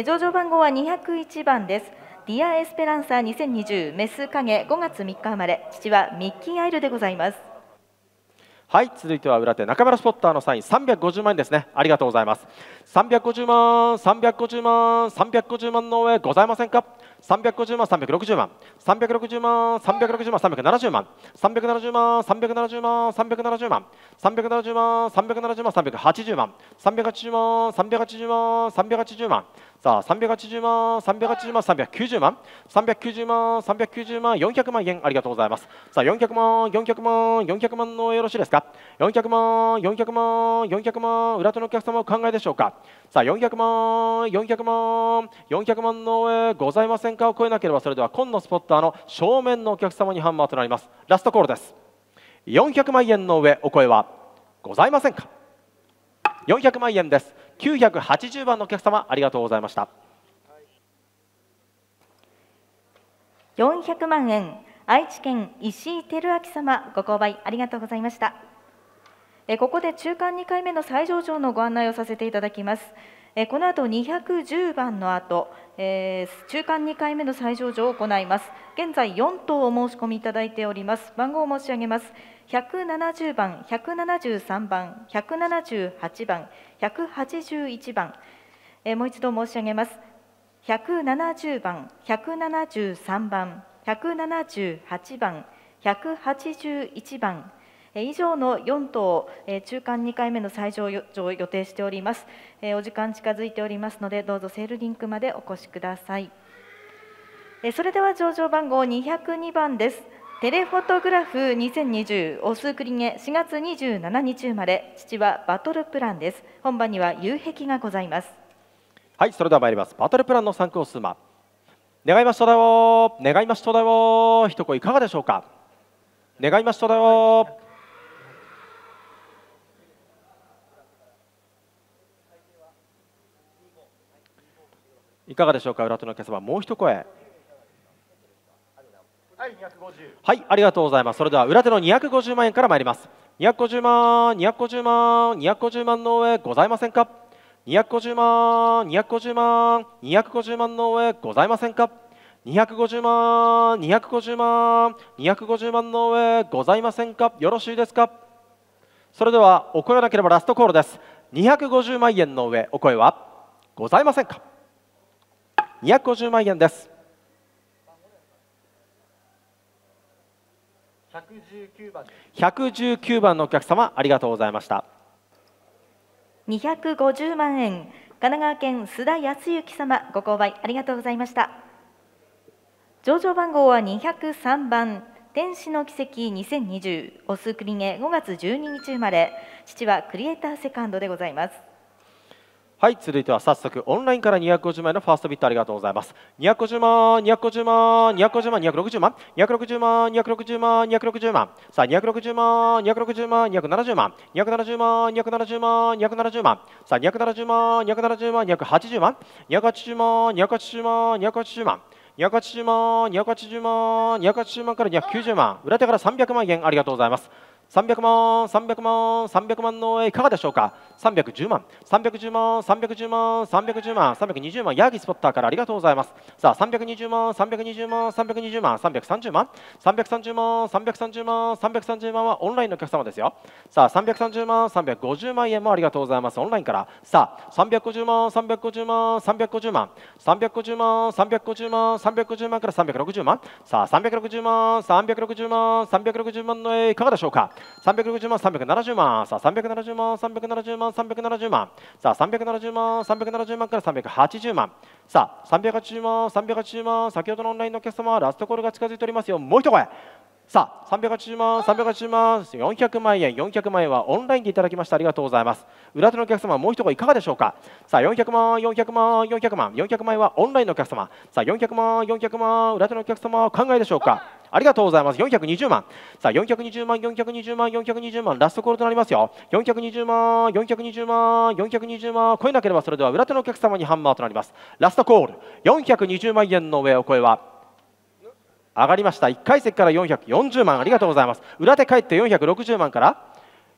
上場番号は201番ですディアエスペランサー2020メス影5月3日生まれ父はミッキーアイルでございますはい続いては裏手中村スポッターのサイン350万円ですねありがとうございます350万350万350万の上ございませんか350万360万360万360万370万370万370万370万370万370万380万380万380万380万さあ380万380万390万390万390万400万円ありがとうございますさあ400万400万400万のよろしいですか400万400万400万裏手のお客様お考えでしょうかさあ400万400万400万の上ございませんかを超えなければそれでは今のスポッターの正面のお客様にハンマーとなりますラストコールです400万円の上お声はございませんか400万円です980番のお客様ありがとうございました400万円愛知県石井照明様ご購買ありがとうございましたえここで中間2回目の再上場のご案内をさせていただきますえこの後210番の後、えー、中間2回目の再上場を行います現在4頭お申し込みいただいております番号を申し上げます170番、173番、178番、181番、えー、もう一度申し上げます。170番、173番、178番、181番、以上の4棟、中間2回目の最上場予定しております。お時間近づいておりますので、どうぞセールリンクまでお越しください。それでは上場番号202番です。テレフォトグラフ2020オスクリゲ4月27日生まれ父はバトルプランです本番には夕壁がございますはいそれでは参りますバトルプランの参考数マ願いましただよ願いましただよ一声いかがでしょうか願いましただよいかがでしょうか裏手のお客様もう一声はい、ありがとうございます。それでは裏手の250万円から参ります。250万、250万、250万の上ございませんか250万、250万、250万の上ございませんか250万、250万、250万の上ございませんかよろしいですかそれではお声がなければラストコールです。250万円の上お声はございませんか250万円です。119番119番のお客様ありがとうございました250万円神奈川県須田康之様ご購買ありがとうございました上場番号は203番天使の奇跡2020オスクリゲ5月12日生まれ父はクリエイターセカンドでございますはい続いては早速オンラインから250円のファーストビットありがとうございます250万250万250万260万260万260万260万さあ260万260万270万270万270万270万さあ270万270万280万280万280万280万280万280万280万から290万裏手から300万円ありがとうございます300万、300万、300万のいかがでしょうか、310万、310万、310万、310万、320万、ヤギスポッターからありがとうございます。さあ、320万、320万、320万、330万、330万、330万、330万はオンラインのお客様ですよ。さあ、330万、350万円もありがとうございます、オンラインから。さあ、350万、350万、350万、350万、350万、350万から360万、さあ、360万、360万、360万のいかがでしょうか。360万370万さあ370万370万370万さあ370万370万から380万さあ380万380万先ほどのオンラインのお客様ラストコールが近づいておりますよもう一声さあ380万380万400万円400万円はオンラインでいただきましたありがとうございます裏手のお客様もう一声いかがでしょうかさあ400万400万400万400万円はオンラインのお客様さあ400万400万裏手のお客様は考えでしょうかありがとうございます420万さあ420万420万420万ラストコールとなりますよ420万420万420万超えなければそれでは裏手のお客様にハンマーとなりますラストコール420万円の上お声は上がりました1回席から440万ありがとうございます裏手帰って460万から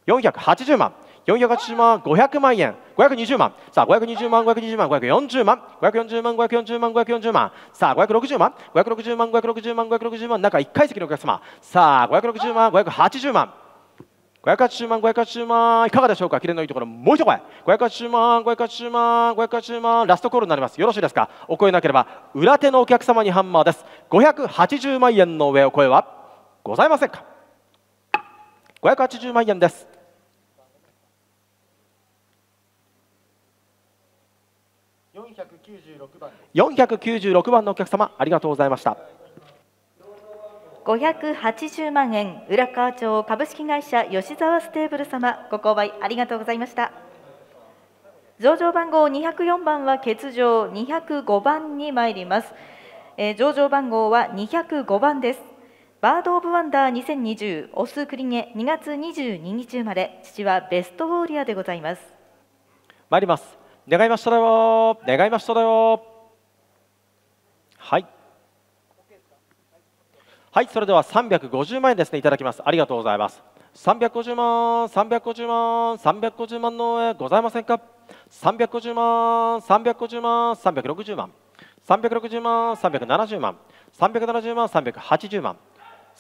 480万480万500万円520万さあ520万520万540万540万540万540万さあ560万560万560万560万中1階席のお客様さあ560万580万580万、580万、いかがでしょうか、キレのいいところ、もう一声、580万、580万、580万、ラストコールになります、よろしいですか、お声なければ、裏手のお客様にハンマーです、580万円の上、お声はございませんか、580万円です。496番のお客様ありがとうございました580万円浦河町株式会社吉沢ステーブル様ご購買ありがとうございました上場番号204番は欠場205番に参ります、えー、上場番号は205番ですバード・オブ・ワンダー2020オスクリゲ2月22日生まれ父はベストウォーリアでございます参ります願いましただよ願いましただよはいはいそれでは350万円ですねいただきますありがとうございます350万350万350万の絵ございませんか350万350万360万360万370万370万380万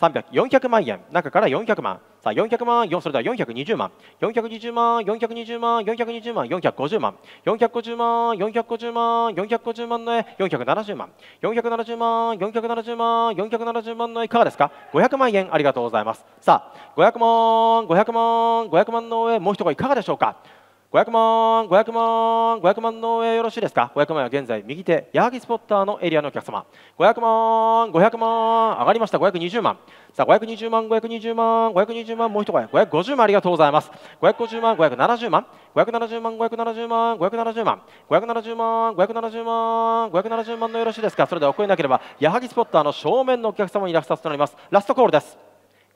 300、400万円、中から400万、さあ400万、それでは420万、420万、420万、420万、450万、450万、450万、450万の絵、470万、470万、470万、470万の絵、いかがですか ?500 万円ありがとうございます。さあ、500万、500万、500万の絵、もう一声いかがでしょうか500万500万500万の上よろしいですか500万は現在右手矢作スポッターのエリアのお客様500万500万上がりました520万さあ520万520万520万もう一声550万ありがとうございます550万570万570万570万570万570万570万570万のよろしいですかそれではお声なければ矢作スポッターの正面のお客様に落札となりますラストコールです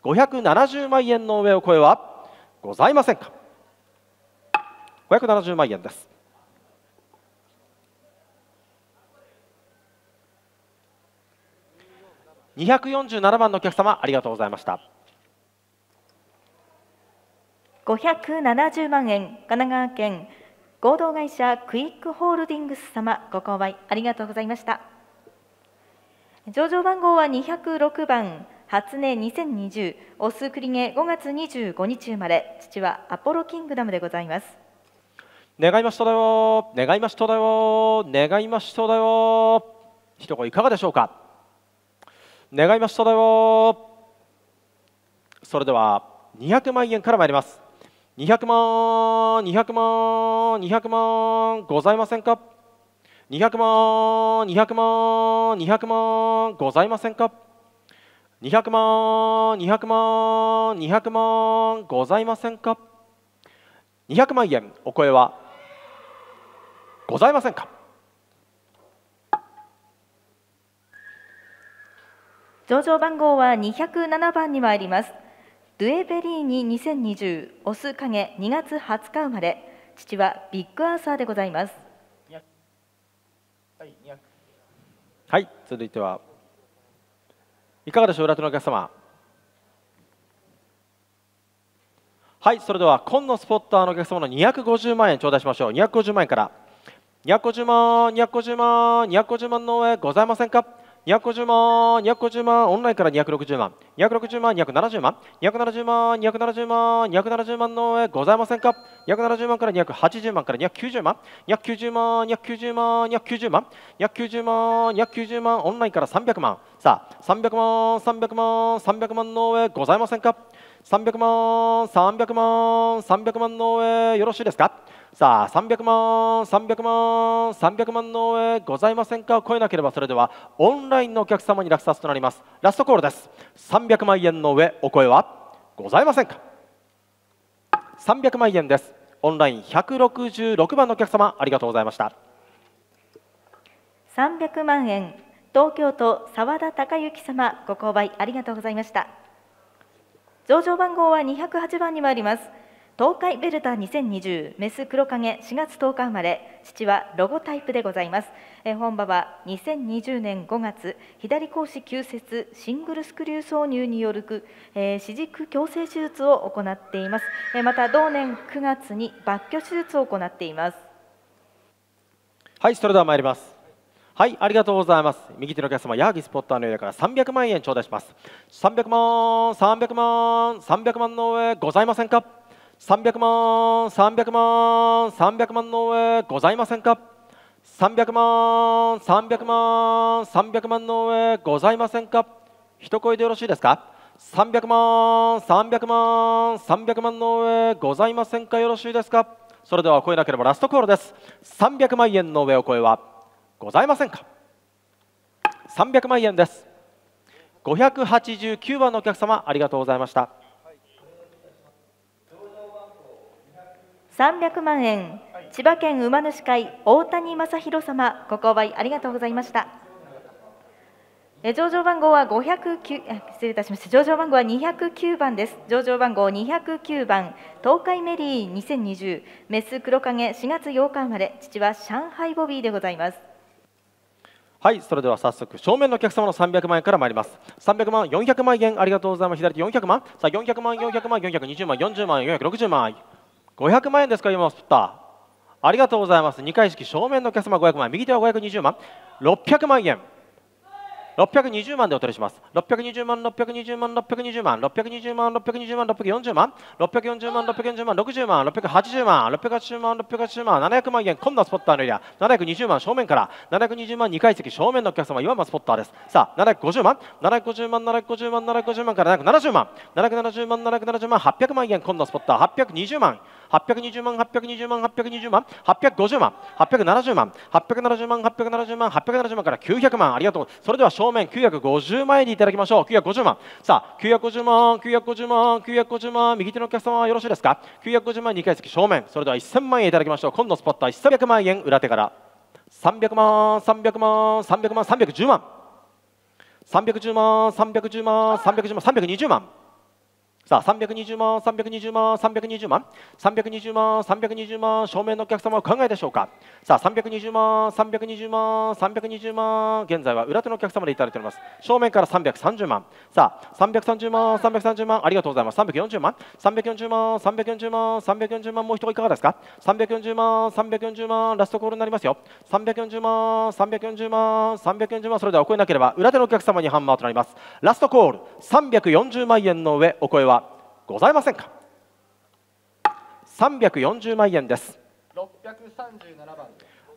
570万円の上を超えはございませんか570万円です。247番のお客様ありがとうございました570万円神奈川県合同会社クイックホールディングス様ご購買ありがとうございました上場番号は206番初音2020オスクリゲ5月25日生まれ父はアポロキングダムでございます願いましただよ願いましただよ願いましただよ一言いかがでしょうか願いましただよそれでは200万円から参ります200万200万200万ございませんか200万200万200万ございませんか200万200万200万ございませんか200万円お声はございませんか上場番号は207番に参りますドゥエベリーニ2020オス影2月20日生まれ父はビッグアーサーでございますはい続いてはいかがでしょう裏手のお客様はいそれでは今度スポッターのお客様の250万円頂戴しましょう250万円から宮古島、宮古島、宮古島の上ございませんか250万、250万、オンラインから260万、260万、270万、270万、270万、270万の上ございませんか ?270 万から280万から290万、290万、290万、290万、290万、290万、オンラインから300万、さあ、300万、300万、300万の上ございませんか300万300万300万の上よろしいですかさあ300万300万300万の上ございませんかを超えなければそれではオンラインのお客様に落札となりますラストコールです300万円の上お声はございませんか300万円ですオンライン166番のお客様ありがとうございました300万円東京都澤田孝之様ご購買ありがとうございました上場番号は208番に参ります東海ベルタ2020メス黒影4月10日生まれ父はロゴタイプでございます本場は2020年5月左格子急切シングルスクリュー挿入によるく、えー、四軸矯正手術を行っていますまた同年9月に抜去手術を行っていますはいそれでは参りますはいありがとうございます右手のお客様ヤーギスポッターの上から300万円頂戴します300万300万300万の上ございませんか300万300万300万の上ございませんか300万300万300万の上ございませんか一声でよろしいですか300万300万300万の上ございませんかよろしいですかそれでは声なければラストコールです300万円の上お声はございませんか300万円です589番のお客様ありがとうございました300万円千葉県馬主会大谷正弘様ご購買ありがとうございましたえ上場番号は509失礼いたしました上場番号は209番です上場番号209番東海メリー2020メス黒影4月8日生まれ父は上海ボビーでございますはいそれでは早速正面のお客様の300万円から参ります300万400万円ありがとうございます左手400万さあ400万400万420万40万460万500万円ですか今吸ったありがとうございます2回式正面のお客様500万右手は520万600万円620万でお取りします620万620万620万620万620万640万640万640万60万680万680万680万700万円今度はスポッターのエリア720万正面から720万2階席正面のお客様いわばスポッターですさあ750万750万750万750万から770万770万770万800万円今度はスポッター820万820万820万820万850万870万870万870万870万から900万ありがとうそれでは正面950万円でいただきましょう950万さあ950万950万950万右手のお客様はよろしいですか950万2階席正面それでは1000万円いただきましょう今度スポットは300万円裏手から300万300万300万310万310万310万310万320万さあ320万320万320万320万320万正面のお客様お考えでしょうかさあ320万320万320万現在は裏手のお客様でいただいております正面から330万さあ330万330万ありがとうございます340万340万340万340万もう一人いかがですか340万340万ラストコールになりますよ340万340万340万それではお声なければ裏手のお客様にハンマーとなりますラストコール340万円の上お声はございませんか340万円です637番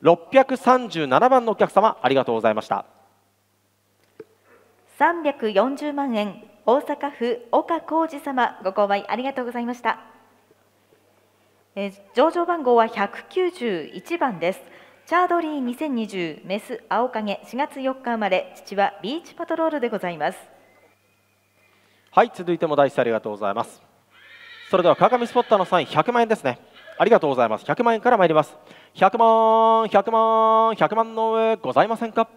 637番のお客様ありがとうございました340万円大阪府岡浩二様ご購買ありがとうございましたえ上場番号は191番ですチャードリー2020メス青影4月4日生まれ父はビーチパトロールでございますはい続いても大地ありがとうございますそれでは鏡スポッターのサイン100万円ですねありがとうございます100万円から参ります100万100万100万の上ございませんか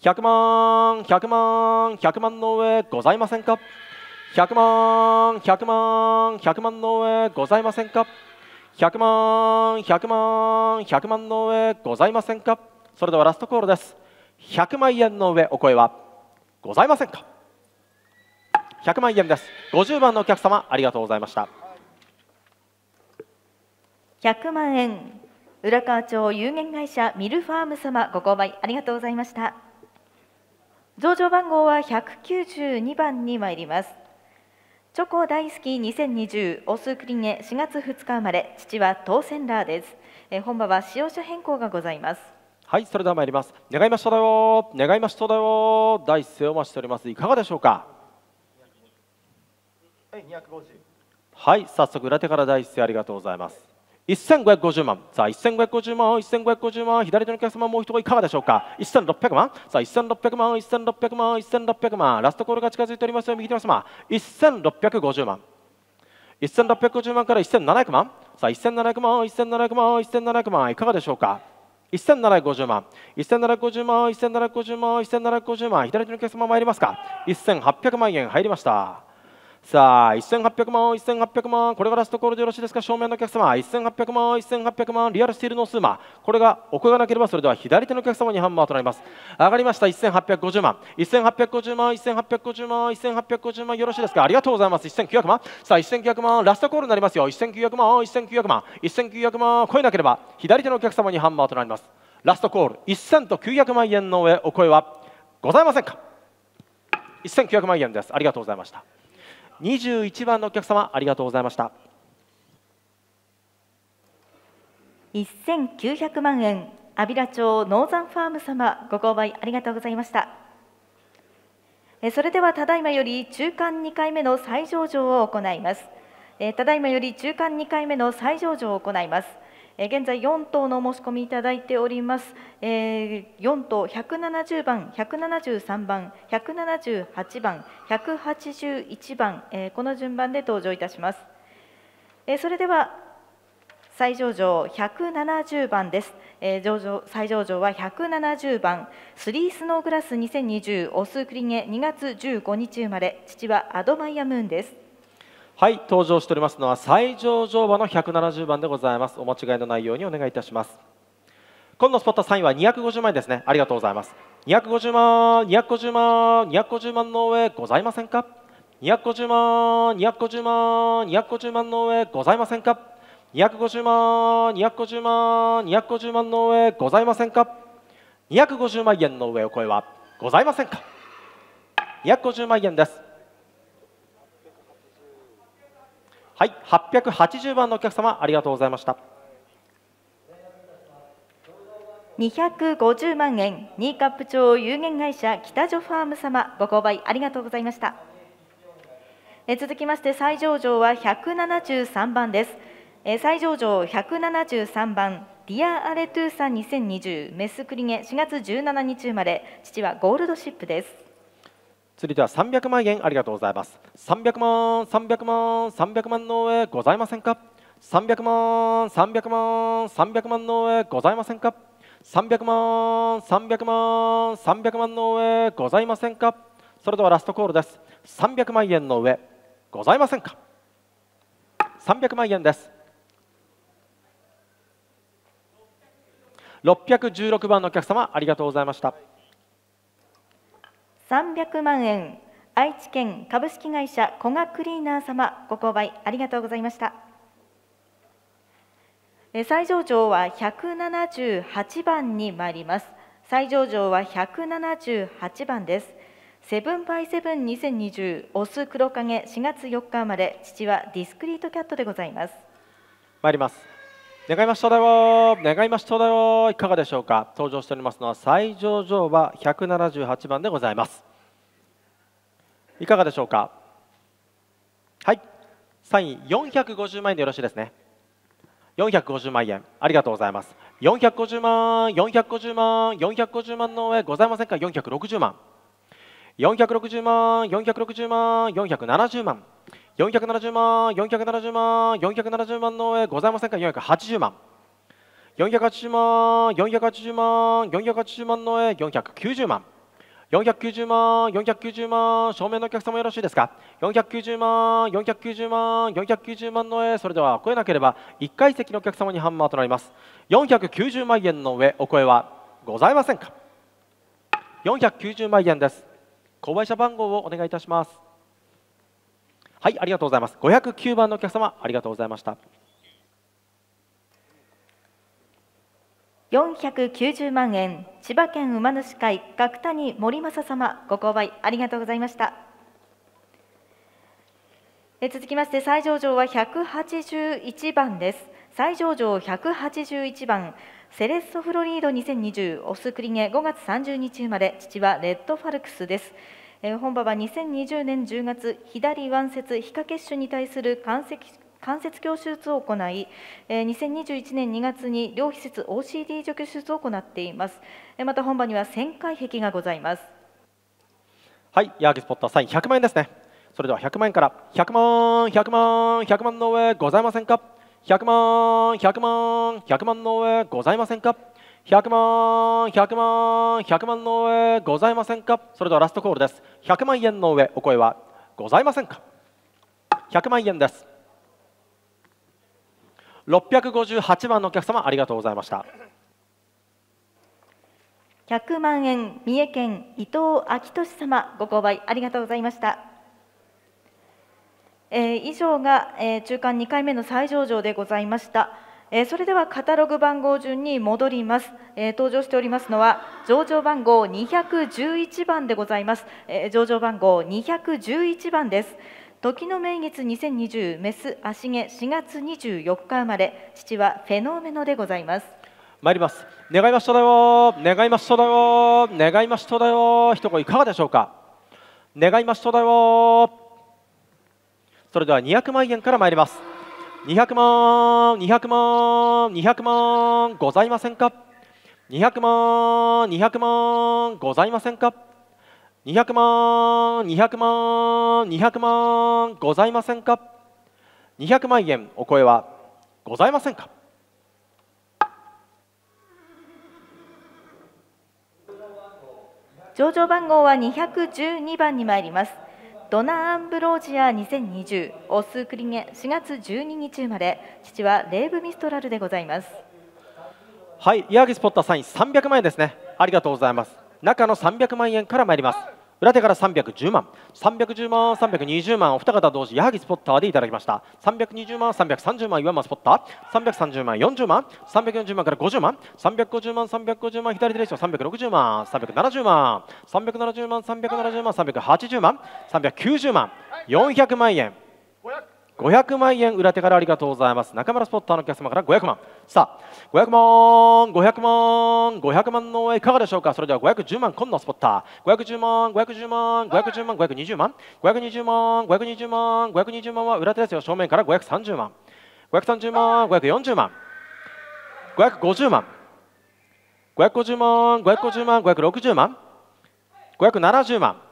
100万100万100万の上ございませんか100万100万100万の上ございませんか100万100万100万の上ございませんかそれではラストコールです100万円の上お声はございませんか100万円です50番のお客様ありがとうございました100万円浦河町有限会社ミルファーム様ご購買ありがとうございました上場番号は192番に参りますチョコ大好き2020オスクリネ4月2日生まれ父は当選ラーですえ本場は使用者変更がございますはいそれでは参ります願いましただよ願いましただよ第一声を増しておりますいかがでしょうかはい早速裏手から第一声ありがとうございます1550万さあ1550万1550万左手のお客様もう一人いかがでしょうか1600万さあ1600万1600万1600万ラストコールが近づいておりますよ右手の様1650万1650万から1700万さあ1700万1700万1700万いかがでしょうか1750万1750万1750万1750万左手のお客様参りますか1800万円入りましたさあ1800万1800万これがラストコールでよろしいですか正面のお客様1800万1800万リアルスティールの数万これがお声がなければそれでは左手のお客様にハンマーとなります上がりました1850万1850万1850万1850万よろしいですかありがとうございます1900万さあ1900万ラストコールになりますよ1900万1900万1900万声なければ左手のお客様にハンマーとなりますラストコール1000と900万円の上お声はございませんか1900万円ですありがとうございました21番のお客様ありがとうございました1900万円安平町ノーザンファーム様ご購買ありがとうございましたそれではただいまより中間2回目の再上場を行いますただいまより中間2回目の再上場を行います現在4棟のお申し込みいただいております、えー、4頭170番173番178番181番、この順番で登場いたします、それでは最上場170番です、上場最上場は170番スリースノーグラス2020オスクリゲ2月15日生まれ父はアドマイヤムーンですはい登場しておりますのは最上乗馬の170番でございますお間違いのないようにお願いいたします今度のスポット3位は250万円ですねありがとうございます250万250万250万の上ございませんか250万250万250万の上ございませんか250万250万250万の上ございませんか250万円の上お声はございませんか250万円ですはい、880番のお客様ありがとうございました。250万円、ニーカップ町有限会社北ジョファーム様、ご購買ありがとうございました。え続きまして最上場は173番です。え最上場173番ディア・アレトゥーさん2020メスクリゲ4月17日生まれ父はゴールドシップです。続いては300万円ありがとうございます300万300万300万の上ございませんか300万300万300万の上ございませんか300万300万300万の上ございませんかそれではラストコールです300万円の上ございませんか300万円です616番のお客様ありがとうございました。300万円愛知県株式会社古賀クリーナー様ご購買ありがとうございました最上場は178番に参ります最上場は178番ですセブンバイセブン2020オス黒影4月4日まで父はディスクリートキャットでございます参ります願いましただよ願いましただよいかがでしょうか登場しておりますのは最上乗馬178番でございますいかがでしょうかはいサイン450万円でよろしいですね450万円ありがとうございます450万450万450万の上ございませんか460万460万460万470万470万470万470万の上ございませんか480万480万480万480万の上490万490万490万正面のお客様よろしいですか490万490万490万の上それでは超えなければ1階席のお客様にハンマーとなります490万円の上お声はございませんか490万円です購買者番号をお願いいたしますはい、ありがとうございます。五百九番のお客様、ありがとうございました。四百九十万円、千葉県馬主会角谷森正様、ご購買ありがとうございました。え続きまして、最上場は百八十一番です。最上場百八十一番、セレッソフロリード2020オスクリゲ5月30日生まれ父はレッドファルクスです。本馬は2020年10月左腕節皮下血腫に対する関節関節鏡手術を行い、2021年2月に両皮設 OCD 除去手術を行っています。また本場には旋回壁がございます。はい、ヤーギスポットサイン100万円ですね。それでは100万円から100万、100万、100万の上ございませんか？100万、100万、100万の上ございませんか？100万100万100万の上ございませんかそれではラストコールです100万円の上お声はございませんか100万円です658番のお客様ありがとうございました100万円三重県伊藤昭俊様ご購買ありがとうございましたえー、以上が、えー、中間2回目の再上場でございました。えそれではカタログ番号順に戻ります、え登場しておりますのは上場番号211番でございます、え上場番号211番です時の名月2020メス足毛4月24日生まれ父はフェノーメノでございます参ります願いましただよ願いましただよ願いましただよ一言いかがでしょうか願いましただよそれでは200万円から参ります200万200万200万ございませんか200万200万ございませんか200万200万200万ございませんか200万円お声はございませんか上場番号は212番に参りますドナアンブロージア2020オスクリゲ4月12日生まれ父はレーブ・ミストラルでございますはいヤーギスポッターサイン300万円ですねありがとうございます中の300万円から参ります裏手から310万310万320万お二方同時矢作スポッターでいただきました320万330万岩間スポッター330万40万340万から50万350万350万左手レシオ360万370万370万370万380万390万400万円500 500万円裏手からありがとうございます中村スポッターのお客様から500万さあ500万500万500万の上いかがでしょうかそれでは510万今度のスポッター510万510万510万520万520万520万520万は裏手ですよ正面から530万530万540万550万550万550万560万570万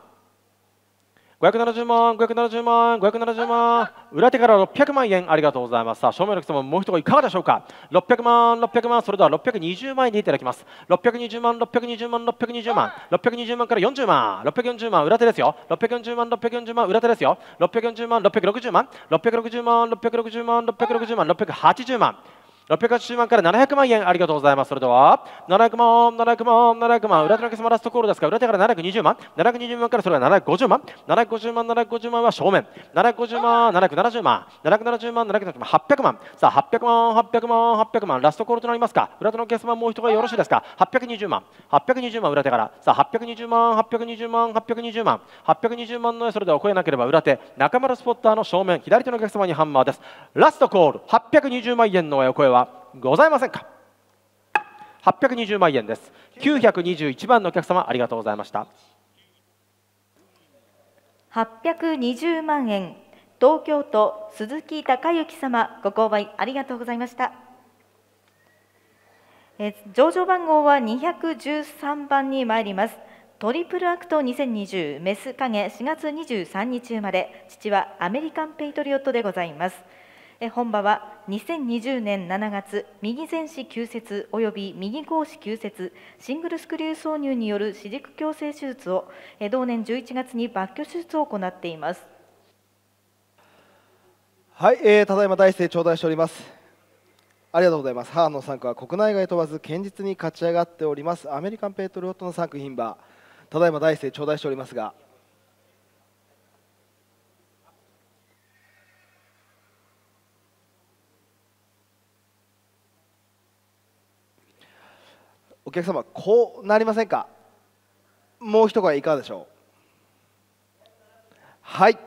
570万、570万、570万、裏手から600万円、ありがとうございます。さあ、正面の人ももう一声いかがでしょうか。600万、600万、それでは620万円でいただきます。620万、620万、620万、620万から40万、640万、裏手ですよ。640万、640万、裏手ですよ。640万、660万、660万、660万、660万、680万。680万から700万円ありがとうございますそれでは700万700万700万裏手のケスマラストコールですが裏手から720万720万からそれは750万750万750万は正面750万770万770万770万800万さあ800万800万800万ラストコールとなりますか裏手のケスマもう人がよろしいですか820万820万裏手からさあ820万820万820万820万のそれでは超えなければ裏手中丸スポッターの正面左手のお客様にハンマーですラストコール820万円のお声ははございませんか820万円です921番のお客様ありがとうございました820万円東京都鈴木孝之様ご購買ありがとうございましたえ上場番号は213番に参りますトリプルアクト2020メス影4月23日生まれ父はアメリカンペイトリオットでございます本場は2020年7月右前肢急切及び右後肢急切シングルスクリュー挿入による歯軸矯正手術をえ同年11月に抜去手術を行っていますはい、えー、ただいま大勢頂戴しておりますありがとうございます母の産区は国内外問わず堅実に勝ち上がっておりますアメリカンペイトルオットの産区牝馬ただいま大勢頂戴しておりますが客様こうなりませんかもう一声いかがでしょうはい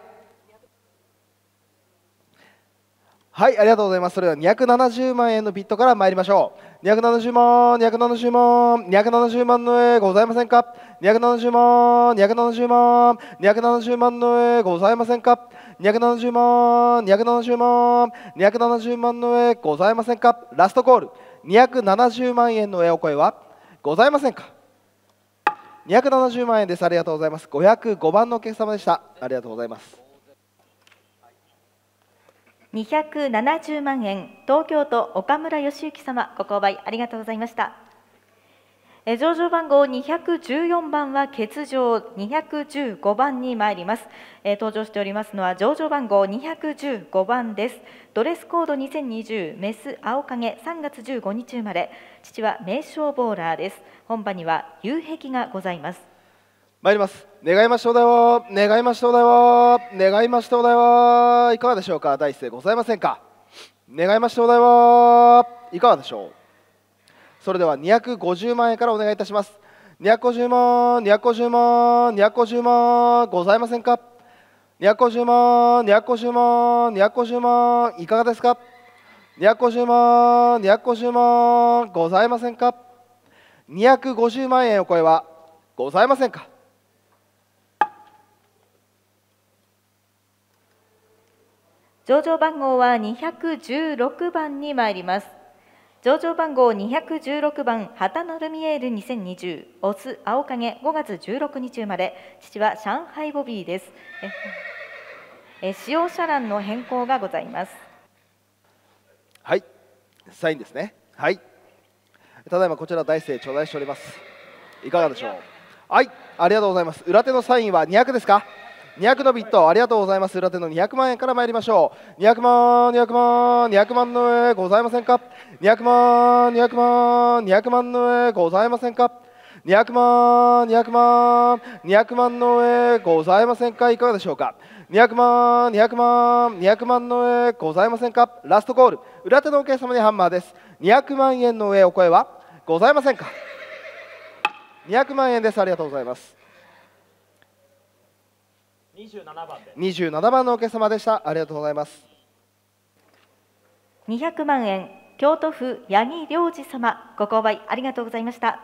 はいありがとうございますそれでは270万円のビットから参りましょう270万270万270万の絵ございませんか270万270万270万の絵ございませんか270万270万270万の絵ございませんかラストコール270万円の絵お声はございませんか270万円ですありがとうございます505番のお客様でしたありがとうございます270万円東京都岡村義行様ご購買ありがとうございました上場番号214番は欠場215番に参ります、登場しておりますのは上場番号215番ですドレスコード2020メス青影3月15日生まれ父は名称ボーラーです本場には夕壁がございます参ります願いましょうだよ願いましょうだよ願いましょうだよいかがでしょうか第一声ございませんか願いましょうだよいかがでしょうそれでは250万円からお願いいたします250万250万250万ございませんか250万250万250万いかがですか250万250万ございませんか250万円を超えはございませんか上場番号は216番に参ります上場番号216番旗のルミエール2020オス青影5月16日生まれ父は上海ボビーですええ使用者欄の変更がございますはいサインですねはいただいまこちら大勢頂戴しておりますいかがでしょうはいありがとうございます裏手のサインは200ですか200のビットありがとうございます裏手の200万円から参りましょう200万200万200万の上ございませんか200万200万200万の上ございませんか200万200万200万の上ございませんかいかがでしょうか200万200万200万の上ございませんかラストコール裏手のお客様にハンマーです200万円の上お声はございませんか200万円ですありがとうございます27番27番のお客様でしたありがとうございます200万円京都府八木良二様ご購買ありがとうございました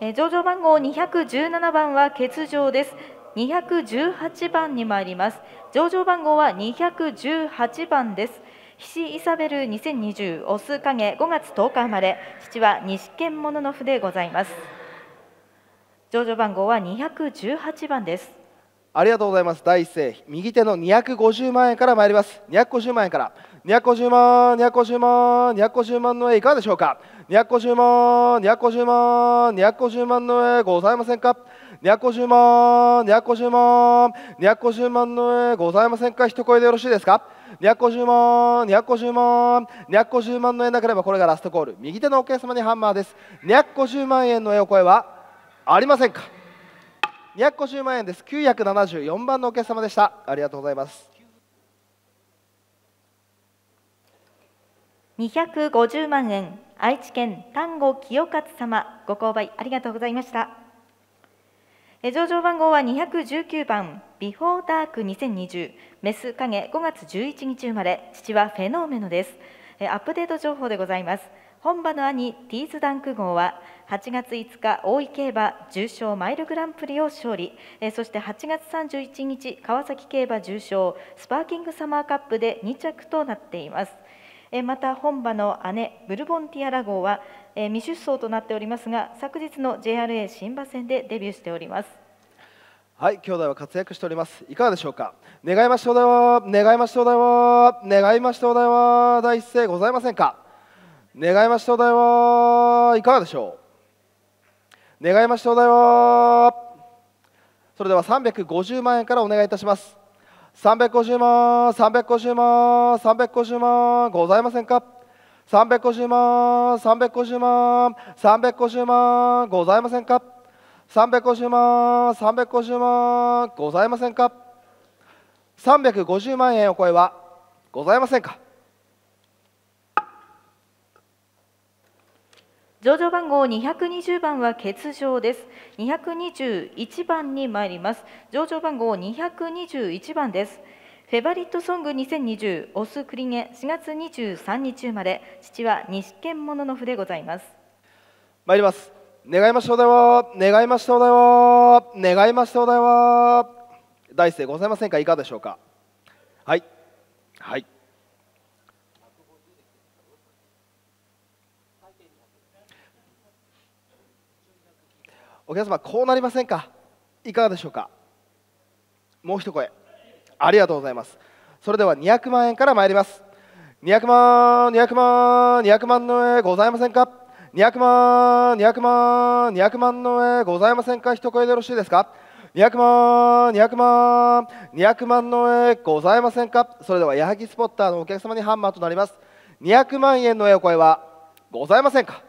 え上場番号217番は欠場です218番に参ります上場番号は218番です菱イサベル2020オス影5月10日生まれ父は西県ものの府でございます上場番号は218番ですありがとうございます第一声右手の250万円から参ります250万円から250万250万250万の絵いかがでしょうか250万250万250万の絵ございませんか250万250万250万の絵ございませんか一声でよろしいですか250万250万250万の円なければこれがラストコール右手のお客様にハンマーです250万円の絵お声はありませんか250万円です974番のお客様でしたありがとうございます250万円愛知県丹後清勝様ご購買ありがとうございました上場番号は219番ビフォーダーク2020メス影5月11日生まれ父はフェノーメノですアップデート情報でございます本場の兄ティーズダンク号は8月5日大井競馬重賞マイルグランプリを勝利、えそして8月31日川崎競馬重賞スパーキングサマーカップで2着となっています。えまた本場の姉ブルボンティアラ号は、え未出走となっておりますが昨日の JRA 新馬戦でデビューしております。はい、兄弟は活躍しております。いかがでしょうか。願いましょうだよ、願いましょうだよ、願いましょうだよ、第一声ございませんか。願いましょうだよ、いかがでしょう。願いましておだよそれでは350万円からお願いいたします350万350万350万ございませんか350万350万350万ございませんか350万350万ございませんか350万円を超えはございませんか上場番号220番は欠場です。221番に参ります。上場番号221番です。フェバリットソング2020オスクリゲ4月23日生まれ父は西県もののふでございます参ります願いましょうだよ願いましょうだよ願いましょうだよ大勢ございませんかいかがでしょうかはいはいお客様こうなりませんかいかがでしょうかもう一声ありがとうございますそれでは200万円から参ります200万200万200万の絵ございませんか200万200万200万の絵ございませんか一声でよろしいですか200万200万200万の絵ございませんかそれでは矢作スポッターのお客様にハンマーとなります200万円の絵お声はございませんか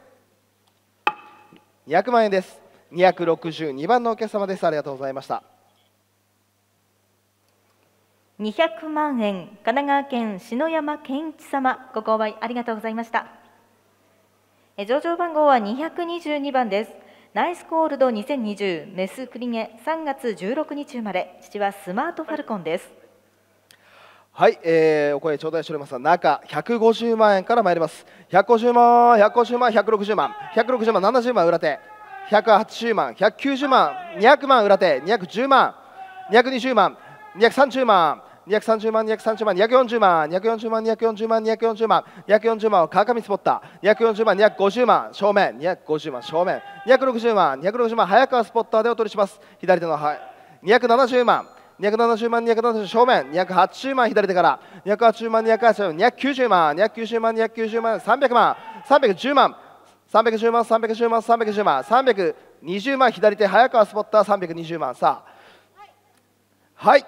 200万円です262番のお客様ですありがとうございました200万円神奈川県篠山健一様ご購買ありがとうございました上場番号は222番ですナイスコールド2020メスクリゲ3月16日生まれ父はスマートファルコンですはい、えー、お声頂戴しております中150万円から参ります150万150万160万160万70万裏手180万、190万、200万裏手、210万、220万、230万、230万、230万、240万、240万、240万、240万、240万を川上スポッター、240万、250万、正面、250万、正面、260万、260万、早川スポッターでお取りします。左手の270万、270万、270万、正面、280万左手から、280万、280万、290万、290万、290万、300万、310万、310万310万310万320万左手早川スポッター320万さあはい、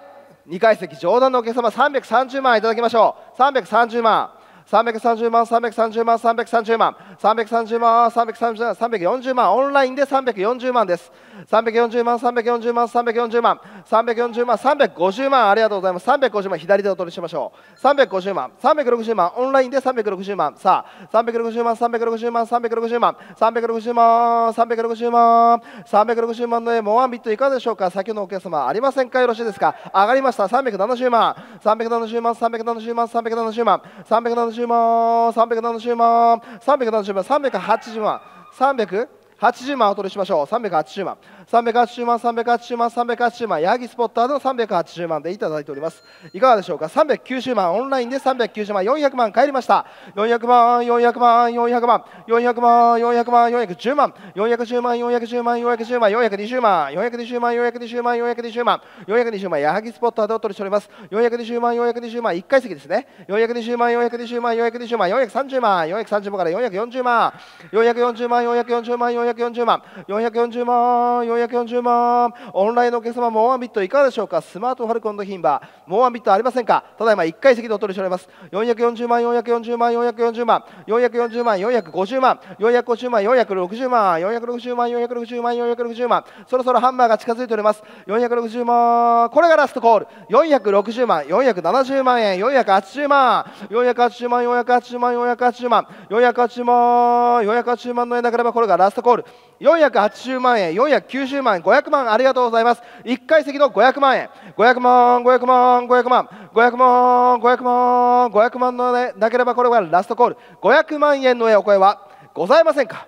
2階席上段のお客様330万いただきましょう330万330万、330万、330万、330万、330万、340万、オンラインで340万です。340万、340万、340万、340万、350万、ありがとうございます。350万、左でお取りしましょう。350万、360万、オンラインで360万、さあ、360万、360万、360万、360万、360万、360万のモアンビットいかがでしょうか先ほどのお客様、ありませんかよろしいですか上がりました。370万、370万、370万、370万、370万、370万、370万370万370万380万380万お取りしましょう380万380万、380万、380万、ヤギスポッターの380万でいただいております。いかがでしょうか、390万、オンラインで390万、400万帰りました。400万、400万、400万、400万、400万、410万、410万、410万、410万、420万、420万、420万、420万、420万、ヤギスポッターでお取りしております。420万、420万、1階席ですね。420万、420万、420万、430万、430万から440万、440万、440万、440万、440万、440万、440万、440万オンラインのお客様もワンビットいかがでしょうかスマートファルコンの品馬もうワンビットありませんかただいま1階席でお取りしております440万440万440万440万450万450万460万460万460万460万そろそろハンマーが近づいております460万これがラストコール460万470万円480万480万480万480万480万480万の円だからばこれがラストコール480万円490 90万円、500万ありがとうございます。1階席の500万円、500万、500万、500万、500万、500万、500万のね、なければこれはラストコール、500万円のお声はございませんか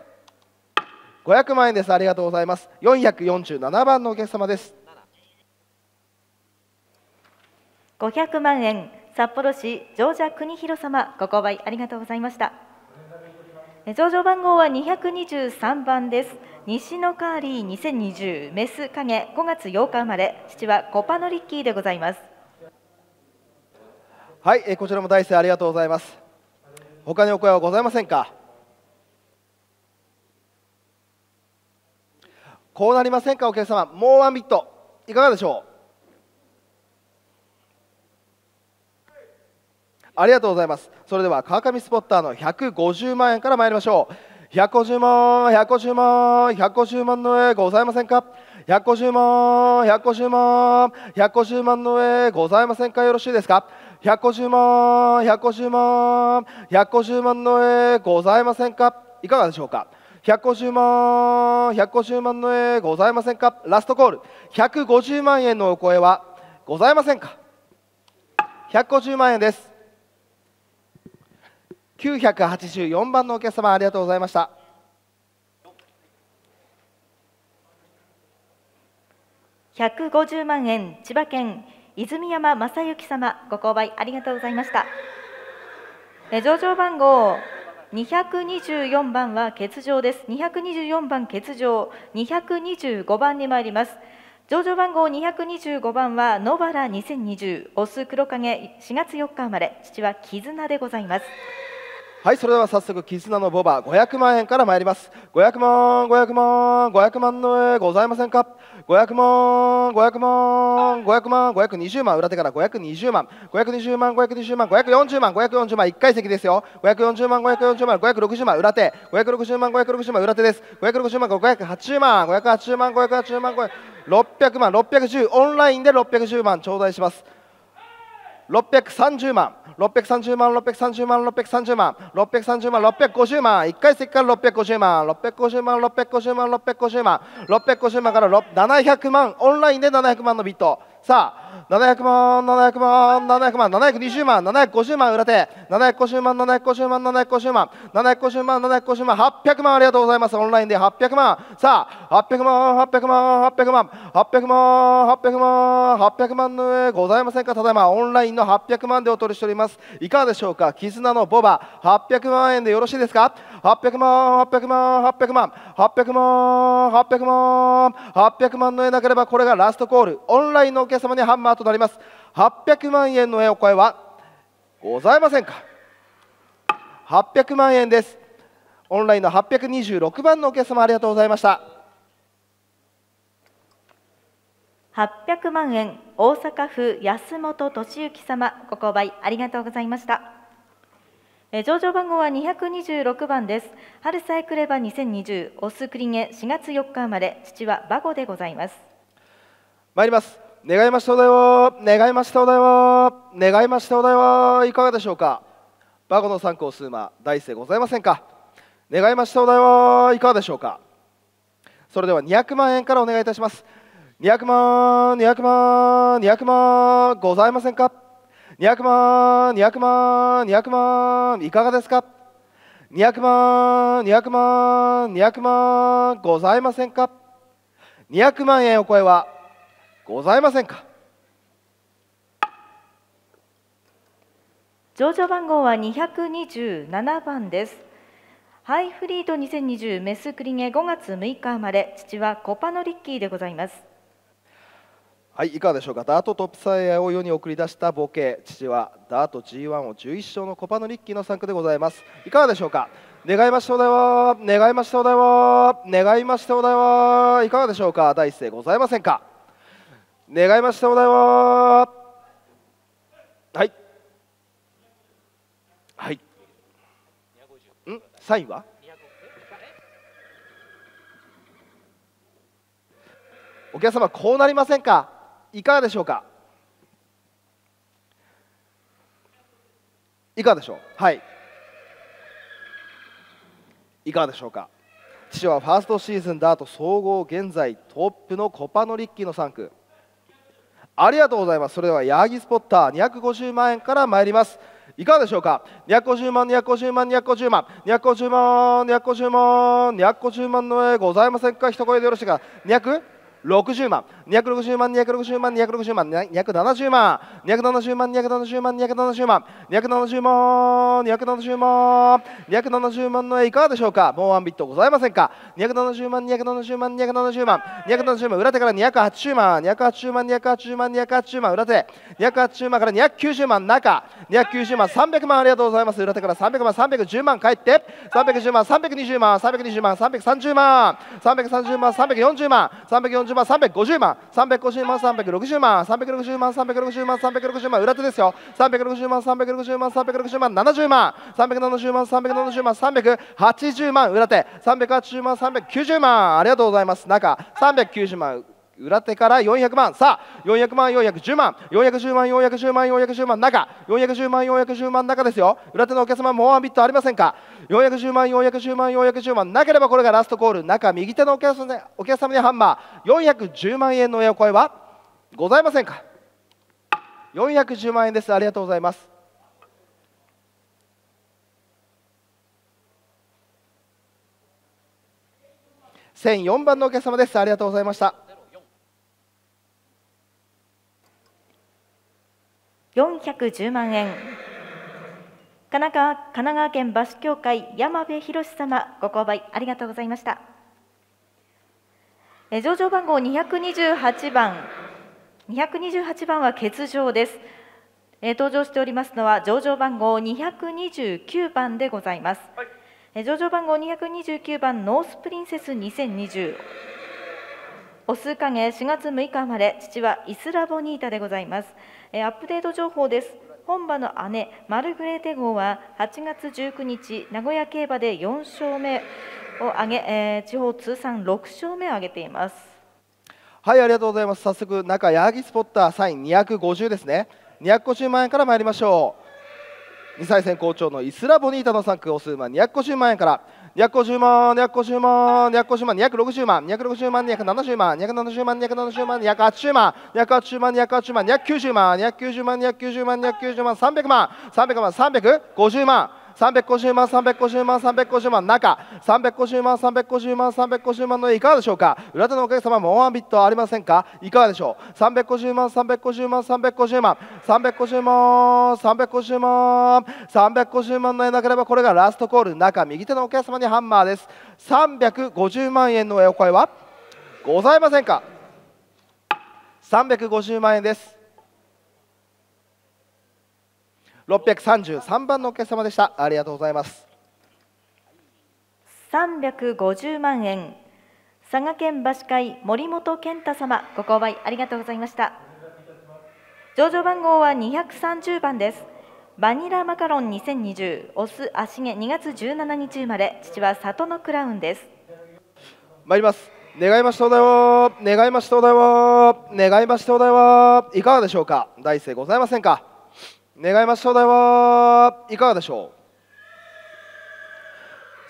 500万円です。ありがとうございます。447番のお客様です。500万円、札幌市、ジョージア国広様、ご購買ありがとうございました。上場番号は二百二十三番です西のカーリー二千二十メス影五月八日生まれ父はコパノリッキーでございますはい、えこちらも大勢ありがとうございます他にお声はございませんかこうなりませんかお客様もうワンビットいかがでしょうありがとうございますそれでは川上スポッターの150万円から参りましょう150万150万150万の上ございませんか150万150万150万の上ございませんかよろしいですか150万150万150万の上ございませんかいかがでしょうか150万150万の絵ございませんかラストコール150万円のお声はございませんか150万円です984番のお客様ありがとうございました150万円千葉県泉山正幸様ご購買ありがとうございました上場番号224番は欠場です224番欠場225番に参ります上場番号225番は野原2020オス黒影4月4日生まれ父は絆でございますはいそれでは早速絆のボバ500万円から参ります500万500万500万の上ございませんか500万500万500万520万裏手から520万520万520万540万540万1階席ですよ540万540万560万裏手560万560万裏手です560万580万580万580万600万610オンラインで610万頂戴します630万630万630万630万630万650万1回席から650万650万650万650万650万から700万オンラインで700万のビットさあ700万700万700万720万750万裏手750万750万750万750万750万800万ありがとうございますオンラインで800万さあ800万800万800万800万800万800万の上ございませんかただいまオンラインの800万でお取りしておりますいかがでしょうか絆のボバ800万円でよろしいですか800万800万800万800万800万800万の上なければこれがラストコールオンラインのお客様に販売マーとなります800万円の絵お声はございませんか800万円ですオンラインの826番のお客様ありがとうございました800万円大阪府安本俊之様ご購買ありがとうございましたえ上場番号は226番です春さえくれば2020オスクリゲ4月4日生まれ父はバゴでございます参ります願いましたお題は願いましたお題は願いましたお題はいかがでしょうかバゴの参考数馬大勢ございませんか願いましたお題はいかがでしょうかそれでは200万円からお願いいたします200万200万200万ございませんか200万200万200万いかがですか200万200万200万ございませんか200万円お声はございませんか上場番号は227番ですハイフリード2020メスクリゲ5月6日まで父はコパノリッキーでございますはいいかがでしょうかダートトップサイヤーを世に送り出したボケ父はダート G1 を11勝のコパノリッキーの参加でございますいかがでしょうか願いましたお題は願いましたお題は願いましたお題はいかがでしょうか第一声ございませんか願いましてございますはいはいんサインはお客様こうなりませんかいかがでしょうかいかがでしょうはいいかがでしょうか父はファーストシーズンダート総合現在トップのコパノリッキーの3区ありがとうございますそれではヤギスポッター250万円から参りますいかがでしょうか250万250万250万250万250万250万の絵ございませんか一声でよろしいか260万260万260万260万270万270万270万270万270万270万270万の絵いかがでしょうかもうワンビットございませんか270万270万270万270万裏手から280万280万280万280万裏手280万から290万中290万300万ありがとうございます裏手から300万310万返って310万320万320万330万330万340万340万350万350万360万360万360万360万裏手ですよ360万360万360万70万370万370万380万裏手380万390万ありがとうございます中390万裏手から400万さあ400万410万410万410万410万中410万410万中ですよ裏手のお客様もうワンビットありませんか410万410万410万なければこれがラストコール中右手のお客様でお客様にハンマー410万円のお声はございませんか410万円ですありがとうございます1004番のお客様ですありがとうございました410万円神奈川神奈川県バス協会山部博様ご購買ありがとうございましたえ上場番号228番228番は欠場ですえ登場しておりますのは上場番号229番でございます、はい、上場番号229番ノースプリンセス2020オス影4月6日生まれ父はイスラボニータでございますアップデート情報です。本場の姉、マルグレーテ号は8月19日、名古屋競馬で4勝目を挙げ、えー、地方通算6勝目を挙げています。はい、ありがとうございます。早速、中ヤギスポッターサイン250ですね。250万円から参りましょう。2歳戦好調のイスラボニータの3区、オス馬250万円から。250万、250万、250万、260万、260万、270万、270万、270万、280万、280万、280万、290万、290万、290万、290万、300万、300万、350万、350万350万350万中350万350万350万の絵いかがでしょうか裏手のお客様もワンビットありませんかいかがでしょう350万350万350万350万350万350万の絵なければこれがラストコール中右手のお客様にハンマーです350万円の絵お声はございませんか350万円です633番のお客様でしたありがとうございます350万円佐賀県馬鹿会森本健太様ご購買ありがとうございました上場番号は230番ですバニラマカロン2020オス足毛2月17日生まれ父は里のクラウンです参ります願いましておだよ。願いましておだよ。願いましておだよ。いかがでしょうか大勢ございませんか願いますょうはいかがでしょう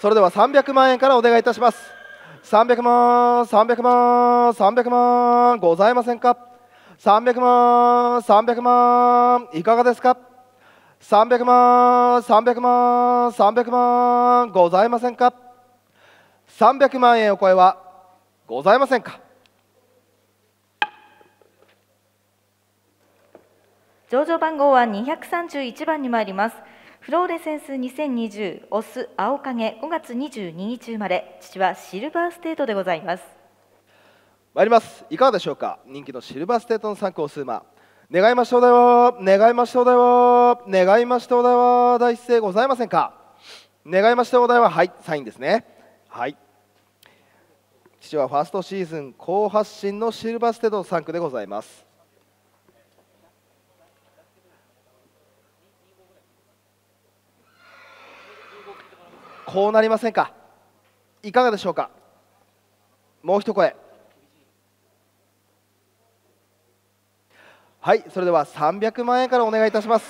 それでは300万円からお願いいたします300万300万300万ございませんか300万300万いかがですか300万300万300万ございませんか300万円を超えはございませんか上場番号は231番に参ります。フローレセンス2020オス青影5月22日生まれ父はシルバーステートでございます参りますいかがでしょうか人気のシルバーステートの参考数馬願いましょうだよ願いましょうだよ願いましょうだよ大姿勢ございませんか願いましょうだよはいサインですねはい父はファーストシーズン好発進のシルバーステートの3区でございますこうなりませんかいかがでしょうかもう一声はいそれでは300万円からお願いいたします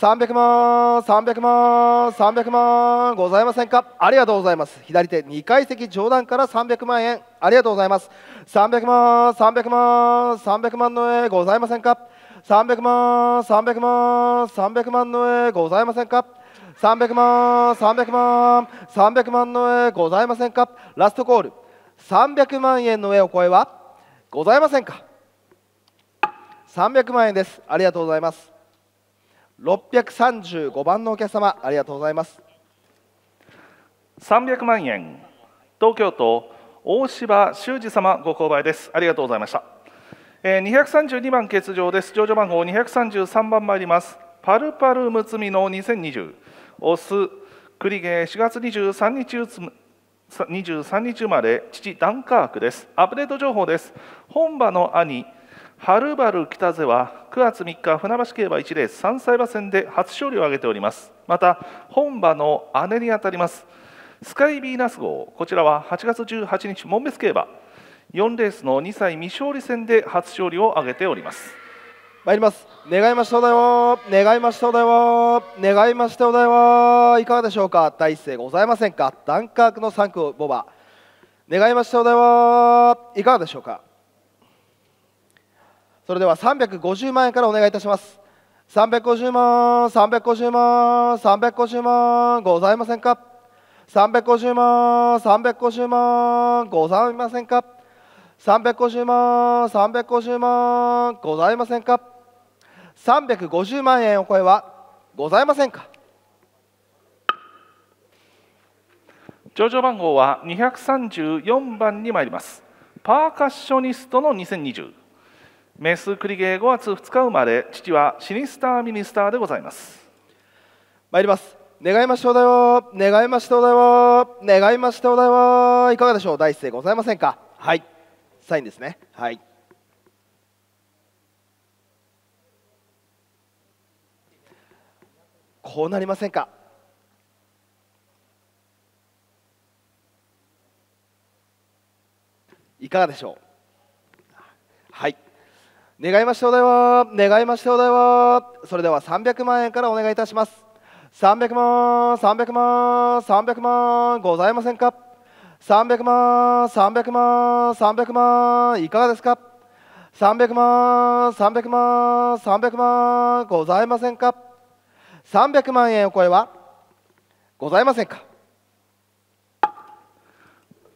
300万300万300万ございませんかありがとうございます左手2階席上段から300万円ありがとうございます300万300万300万の絵ございませんか300万300万300万の絵ございませんか300万300万300万の絵ございませんかラストコール300万円の絵を超えはございませんか300万円ですありがとうございます635番のお客様ありがとうございます300万円東京都大柴修二様ご購買ですありがとうございましたえ232番欠場です上場番号233番参りますパルパルむつみの2020オス栗毛4月23日23日生まれ父ダンカークですアップデート情報です本場の兄はるばる北瀬は9月3日船橋競馬1レース3歳馬戦で初勝利を挙げておりますまた本場の姉にあたりますスカイビーナス号こちらは8月18日門別競馬4レースの2歳未勝利戦で初勝利を挙げております参ります願いましてお題は願いましてお題は願いましてお題はいかがでしょうか第一声ございませんかダンカークの3区ボバ願いましてお題はいかがでしょうかそれでは350万円からお願いいたします350万350万350万ございませんか350万350万ございませんか350万350万ございませんか350万円お超えはございませんか上場番号は234番に参りますパーカッショニストの2020メスクリゲー5月2日生まれ父はシニスターミニスターでございます参ります願いましておだよ願いましておだよ願いましておだよいかがでしょう第一声ございませんかはいサインですねはいこうなりませんかいかがでしょうはい願いましてお題は願いましてお題はそれでは300万円からお願いいたします300万300万300万ございませんか300万300万300万いかがですか300万300万300万ございませんか300万円を超えはございませんか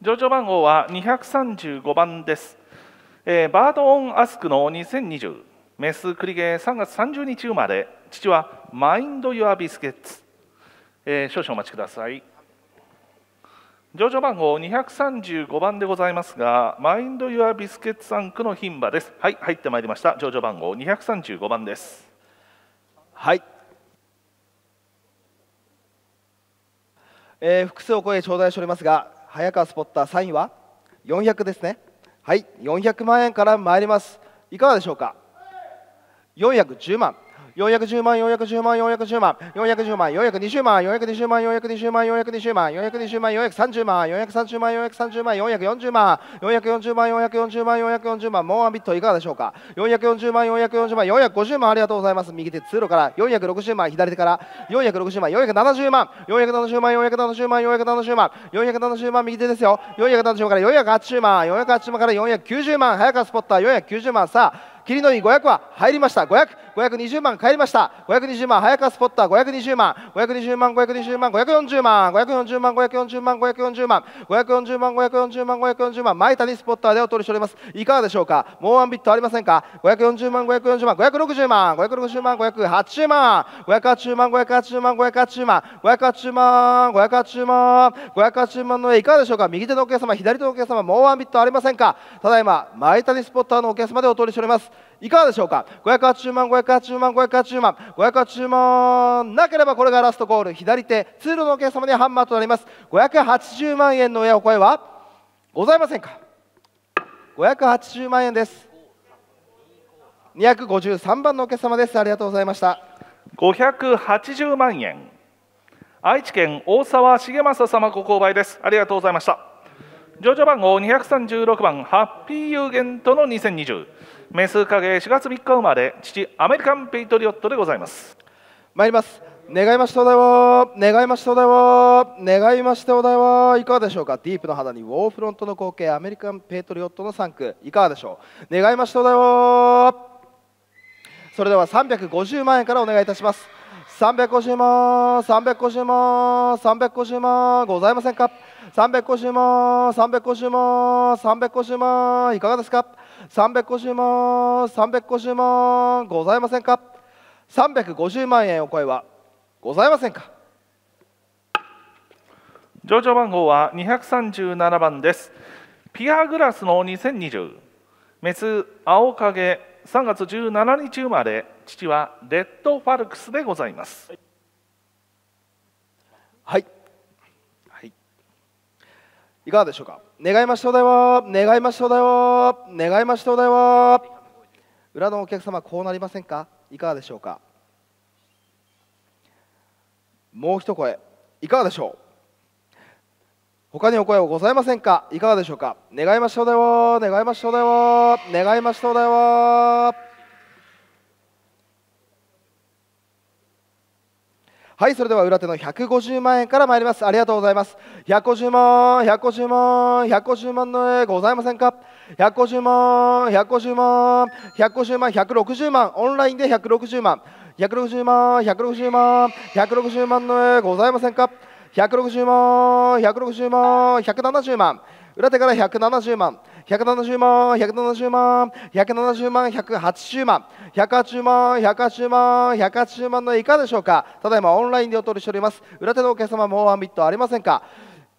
上場番号は235番です、えー、バード・オン・アスクの2020メスクリゲ3月30日生まれ父はマインド・ユア・ビスケッツ、えー、少々お待ちください上場番号235番でございますが、マインド・ユア・ビスケッツ・アンクの牝馬です。はい、入ってまいりました。上場番号235番です。はい、えー、複数お声頂戴しておりますが早川スポッター3位は400ですねはい400万円から参りますいかがでしょうか410万410万410万410万410万420万420万420万420万420万430万430万430万440万440万440万440万もンアビットいかがでしょうか440万440万450万ありがとうございます右手通路から460万左手から460万470万470万470万470万470万右手ですよ470万から480万480万から490万早川スポッター490万さありのいい500は入りました500520万帰りました520万早川スポッター520万520万520万540万540万540万540万540万540万540万前谷スポッターでお取りしておりますいかがでしょうかもうワンビットありませんか540万540万560万560万580万580万580万580万580万580万580万の絵いかがでしょうか右手のお客様左手のお客様もうワンビットありませんかただいまマイタニスポッターのお客様でお取りしておりますいかがでしょうか580万580万580万580万なければこれがラストゴール左手通路のお客様にハンマーとなります580万円の親お声はございませんか580万円です253番のお客様ですありがとうございました580万円愛知県大沢重政様ご購買ですありがとうございました上場番号236番ハッピー有限との2020名数影4月3日生まれ父アメリカンペイトリオットでございます参ります願いましておだよ。願いましておだよ。願いましておだよ。いかがでしょうかディープの肌にウォーフロントの光景アメリカンペイトリオットの3区いかがでしょう願いましておだよ。それでは350万円からお願いいたします350万350万350万ございませんか350万350万350万いかがですか350万350万ございませんか350万円お声はございませんか上場番号は237番ですピアグラスの2020メス青影3月17日生まれ父はレッドファルクスでございますはい、はい、いかがでしょうか願いましょうだよ願いましょうだよ願いましょうだよ裏のお客様こうなりませんかいかがでしょうかもう一声いかがでしょう他にお声はございませんかいかがでしょうか願いましょうだよ願いましょうだよ願いましょうだよはいそれでは裏手の150万円から参りますありがとうございます150万150万150万の絵ございませんか150万150万150万160万オンラインで160万160万160万160万の絵ございませんか160万160万170万裏手から170万170万170万170万180万180万180万180万のいかがでしょうかただいまオンラインでお取りしております裏手のお客様もうワンビットありませんか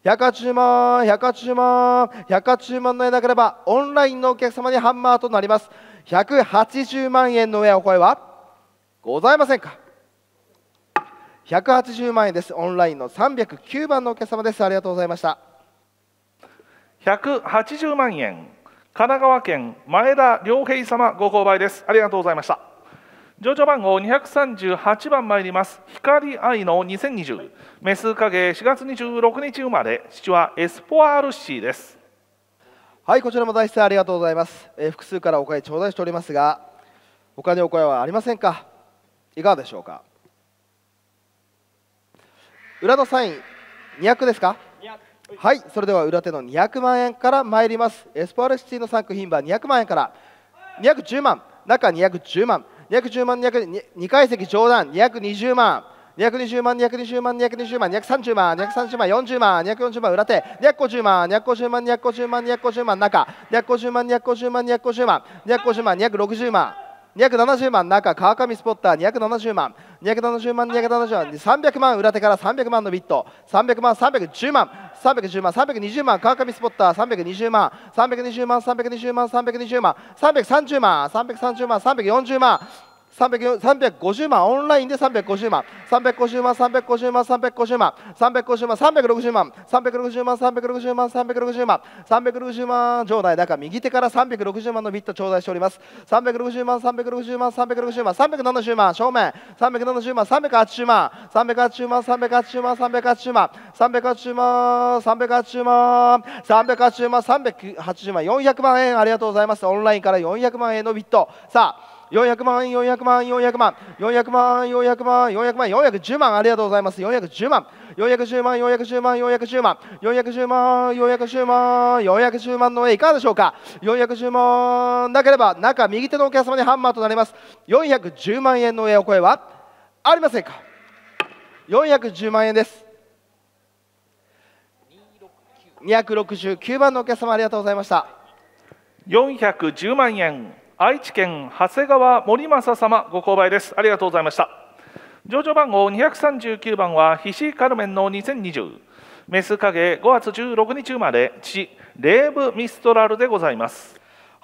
180万180万180万の絵なければオンラインのお客様にハンマーとなります180万円の上お声はございませんか180万円ですオンラインの309番のお客様ですありがとうございました180万円神奈川県前田良平様ご購買ですありがとうございました上場番号238番参ります光愛の2020メス影4月26日生まれ父はエスポアールシーですはいこちらも大質ありがとうございます、えー、複数からお声頂戴しておりますが他にお声はありませんかいかがでしょうか裏のサイン200ですか200はいそれでは裏手の200万円から参りますエスパーレシティの3区牝馬200万円から210万中210万210万2階席上段220万220万220万220万230万230万40万240万裏手250万250万250万250万中250万250万250万250万260万270万中川上スポッター270万270万270万300万裏手から300万のビット300万310万310万320万川上スポッター320万320万320万320万330万330万340万350万オンラインで350万350万350万350万350万360万360万360万360万360万場内中右手から360万のビット頂戴しております360万360万360万370万正面370万380万380万380万380万380万380万380万380万400万円ありがとうございますオンラインから400万円のビットさあ400万、400万、400万、400万、400万、400万、410万、ありがとうございます。410万、410万、410万、410万、410万、410万、410万の上、いかがでしょうか ?410 万なければ中右手のお客様にハンマーとなります。410万円の上、お声はありませんか ?410 万円です。269番のお客様ありがとうございました。410万円。愛知県長谷川森正様ご購買ですありがとうございました上場番号239番はひしカルメンの2020メス影5月16日生まれ父レーブ・ミストラルでございます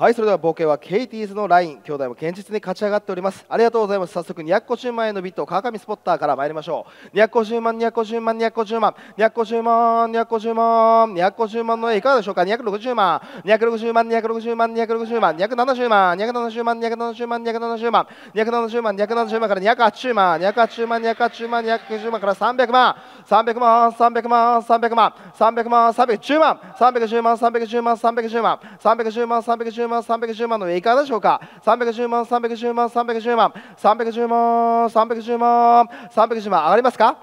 はいそれでは冒険はケイティーズのライン兄弟も堅実に勝ち上がっておりますありがとうございます早速250万円のビット川上スポッターから参りましょう250万250万250万250万250万250万の絵いかがでしょうか260万260万260万260万270万270万270万270万270万270万から280万280万280万290万から300万300万300万300万300万310万310万310万310万310万310万310万万310万の上いかがでしょうか310万310万310万310万310万310万上がりますか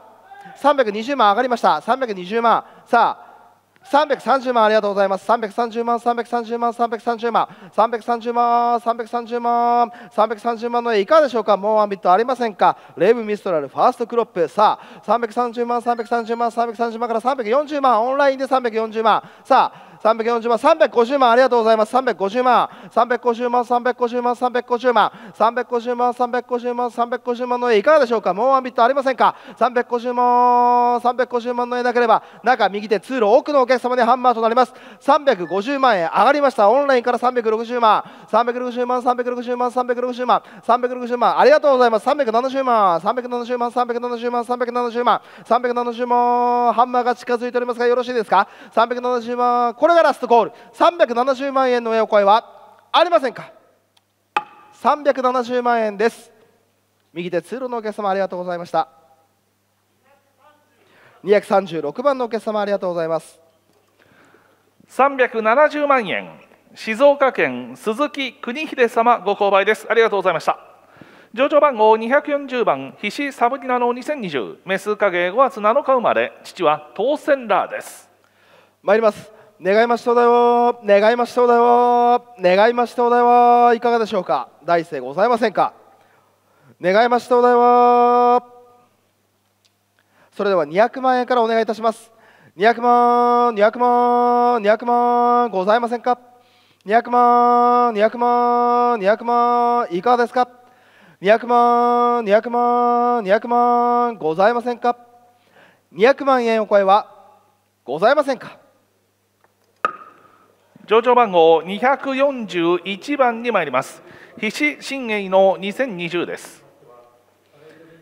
320万上がりました320万さあ330万ありがとうございます。330万、330万、330万、330万、330万、330万の絵いかがでしょうかもうワンビットありませんかレイブミストラル、ファーストクロップ。さあ、330万、330万、330万から340万、オンラインで340万。さあ、340万350万ありがとうございます350万350万350万350万350万350万350万の絵いかがでしょうかもうワンビットありませんか350万350万の絵なければ中右手通路奥のお客様にハンマーとなります350万円上がりましたオンラインから360万360万360万360万360万ありがとうございます370万370万370万370万370万ハンマーが近づいておりますがよろしいですか370万これれがラストゴール370万円の親お声はありませんか370万円です右手通路のお客様ありがとうございました236番のお客様ありがとうございます370万円静岡県鈴木邦秀様ご購買ですありがとうございました上場番号240番ひしサブディナの2020メス影5月7日生まれ父は当選ラーです参ります願いましそうだよ願いましそうだよ願いましそうだよいかがでしょうか大勢ございませんか願いましそうだよそれでは200万円からお願いいたします200万200万200万ございませんか200万200万200万いかがですか200万200万200万ございませんか200万円お声はございませんか上場番号241番に参ります菱新鋭の2020です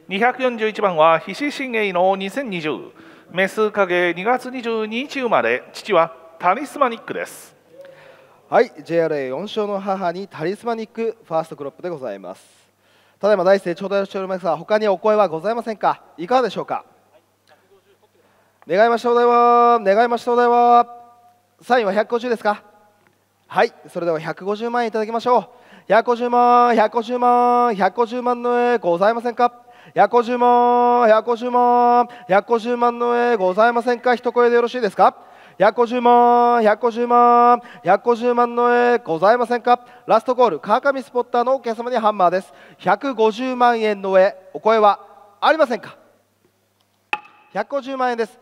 241番は菱新鋭の2020メス影2月22日生まれ父はタリスマニックですはい JRA4 勝の母にタリスマニックファーストクロップでございますただいま第一声頂戴しておりますが他にお声はございませんかいかがでしょうか願いましたお題は願いましたお題はサインは150ですかはいそれでは150万円いただきましょう150万150万150万の絵ございませんか150万150万150万の絵ございませんか一声でよろしいですか150万150万150万の絵ございませんかラストコール川上スポッターのお客様にハンマーです150万円の絵お声はありませんか150万円です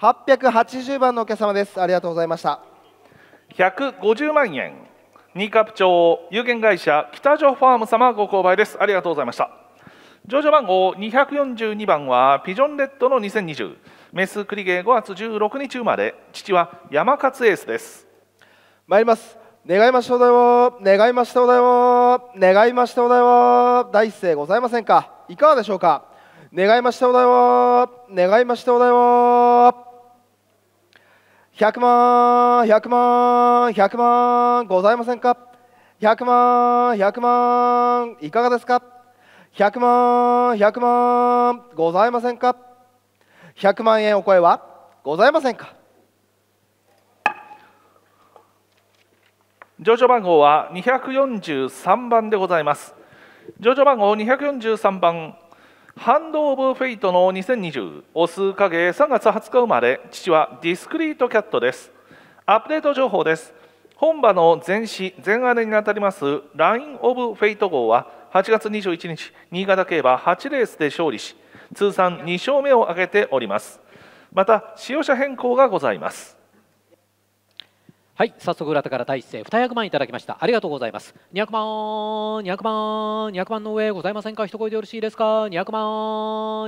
880番のお客様ですありがとうございました150万円新株町有限会社北条ファーム様ご購買ですありがとうございました上場番号242番はピジョンレッドの2020メスクリゲー5月16日生まれ父は山勝エースです参ります願いましたおだよ願いましたおだよ願いましたおだよ第一声ございませんかいかがでしょうか願いましたおだよ願いましたおだよ100万、100万、100万ございませんか ?100 万、100万いかがですか ?100 万、100万ございませんか ?100 万円お声はございませんか上場番号は243番でございます。上場番号243番ハンド・オブ・フェイトの2020オス影3月20日生まれ父はディスクリートキャットですアップデート情報です本場の前市前姉にあたりますライン・オブ・フェイト号は8月21日新潟競馬8レースで勝利し通算2勝目を挙げておりますまた使用者変更がございますはい早速浦田から第一声200万いただきましたありがとうございます200万200万200万の上ございませんか一声でよろしいですか200万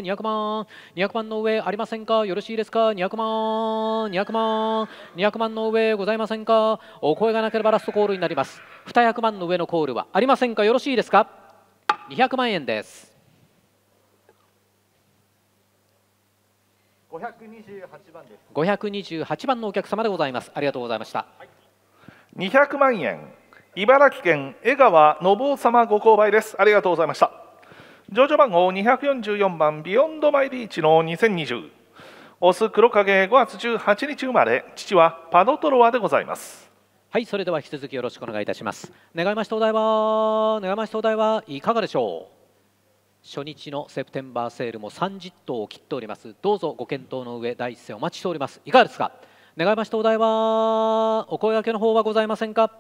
200万200万の上ありませんかよろしいですか200万200万200万の上ございませんかお声がなければラストコールになります200万の上のコールはありませんかよろしいですか200万円です528番です二十八番のお客様でございますありがとうございました、二百200万円茨城県江川信夫様ご購買ですありがとうございました上場番号244番ビヨンドマイリーチの2020オス黒影5月18日生まれ父はパドトロワでございますはいそれでは引き続きよろしくお願いいたします願いましたお題は願いましたお題はいかがでしょう初日のセプテンバーセールも30頭を切っておりますどうぞご検討の上第一声お待ちしておりますいかがですか願いましたお題はお声掛けの方はございませんか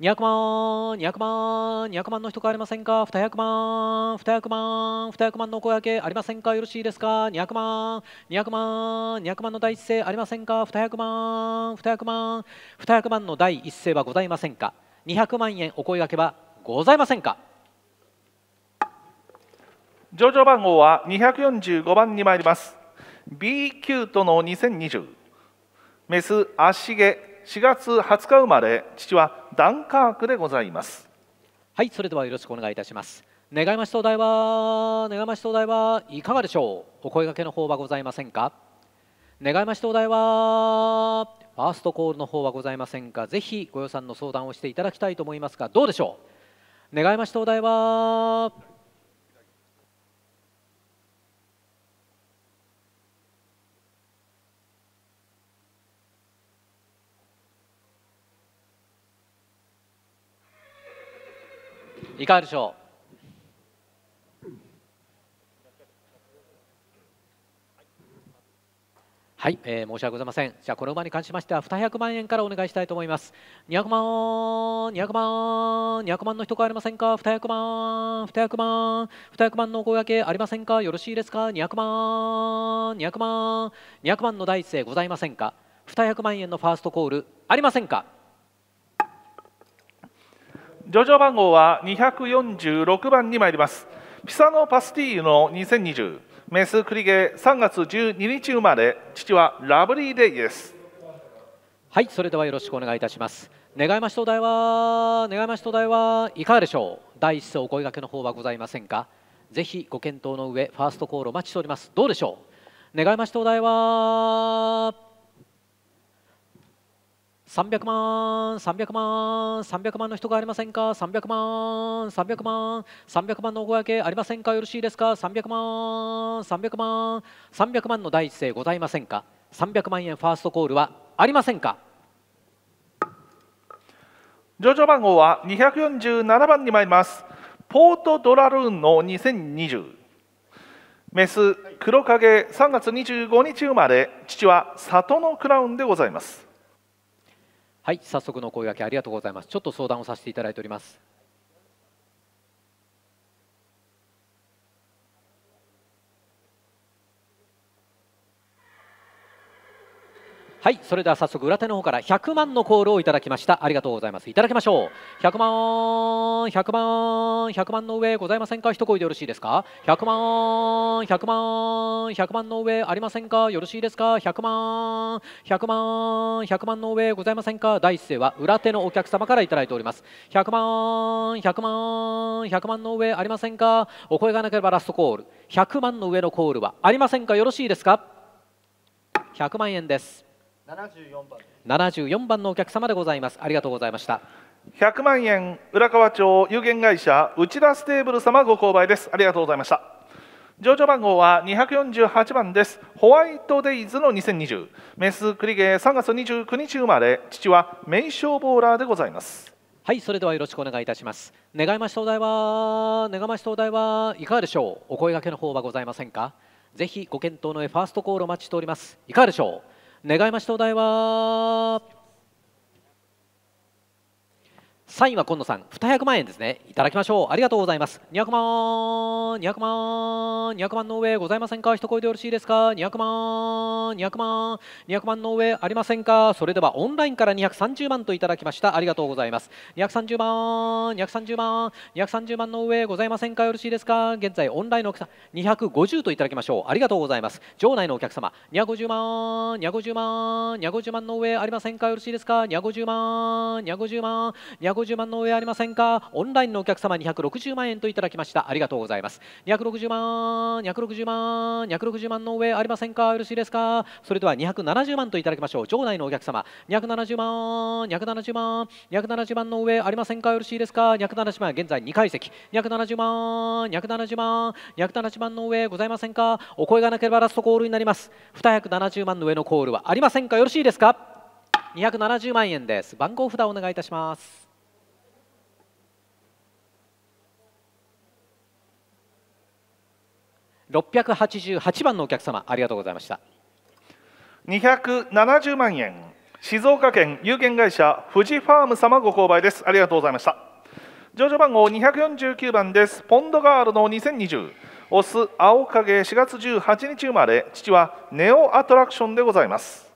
200万200万200万の人がありませんか200万200万200万のお声掛けありませんかよろしいですか200万200万200万の第一声ありませんか200万200万200万の第一声はございませんか200万円お声掛けはございませんか上場番号は245番に参ります B キュートの2020メス足毛4月20日生まれ父はダンカークでございますはいそれではよろしくお願いいたします願いまし灯台は願いまし灯台はいかがでしょうお声掛けの方はございませんか願いまし灯台はファーストコールの方はございませんかぜひご予算の相談をしていただきたいと思いますがどうでしょう願いまし灯台はいかがでしょうはい、えー、申し訳ございません。じゃあこの馬に関しましては200万円からお願いしたいと思います。200万、200万、200万の人がありませんか？200万、200万、200万のお声掛けありませんか？よろしいですか？200万、200万、200万の第一声ございませんか？200万円のファーストコールありませんか？上場番号は246番に参りますピサノ・パスティーユの2020メスクリゲ3月12日生まれ父はラブリーデイですはいそれではよろしくお願いいたします願いまし灯台は願いまし灯台はいかがでしょう第一層お声掛けの方はございませんかぜひご検討の上ファーストコールお待ちしておりますどうでしょう願いまし灯台は300万300万300万の人がありませんか300万300万300万のお声掛けありませんかよろしいですか300万300万300万の第一声ございませんか300万円ファーストコールはありませんか上場番号は247番に参りますポートドラルーンの2020メス黒影3月25日生まれ父は里のクラウンでございますはい早速の声掛けありがとうございますちょっと相談をさせていただいておりますはいそれでは早速裏手の方から100万のコールをいただきましたありがとうございますいただきましょう100万100万100万の上ございませんか一声でよろしいですか100万100万100万の上ありませんかよろしいですか100万100万100万の上ございませんか第一声は裏手のお客様からいただいております100万100万100万の上ありませんかお声がなければラストコール100万の上のコールはありませんかよろしいですか100万円です74番74番のお客様でございますありがとうございました100万円浦河町有限会社内田ステーブル様ご購買ですありがとうございました上場番号は248番ですホワイトデイズの2020メスクリゲー3月29日生まれ父は名将ボーラーでございますはいそれではよろしくお願いいたします願いまし東大は願いまし東大はいかがでしょうお声掛けの方はございませんかぜひご検討のファーストコールお待ちしておりますいかがでしょう願いまし灯台はサインは今野さん二百万円ですねいただきましょうありがとうございます二百万二百万2 0万の上ございませんか一声でよろしいですか二百万二百万2 0万の上ありませんかそれではオンラインから二百三十万といただきましたありがとうございます二百三十万230万230万の上ございませんかよろしいですか現在オンラインのお客さん二百五十といただきましょうありがとうございます場内のお客様二百五十万250万250万の上ありませんかよろしいですか二百五十万250万250万250万の上ありませんかオンラインのお客様260万円といただきましたありがとうございます260万260万260万の上ありませんかよろしいですかそれでは270万といただきましょう場内のお客様270万270万270万の上ありませんかよろしいですか270万現在2階席270万270万270万の上ございませんかお声がなければラストコールになります270万の上のコールはありませんかよろしいですか270万円です番号札をお願いいたします688番のお客様ありがとうございました270万円静岡県有限会社富士ファーム様ご購買ですありがとうございました上場番号249番ですポンドガールの2020オス青影4月18日生まれ父はネオアトラクションでございます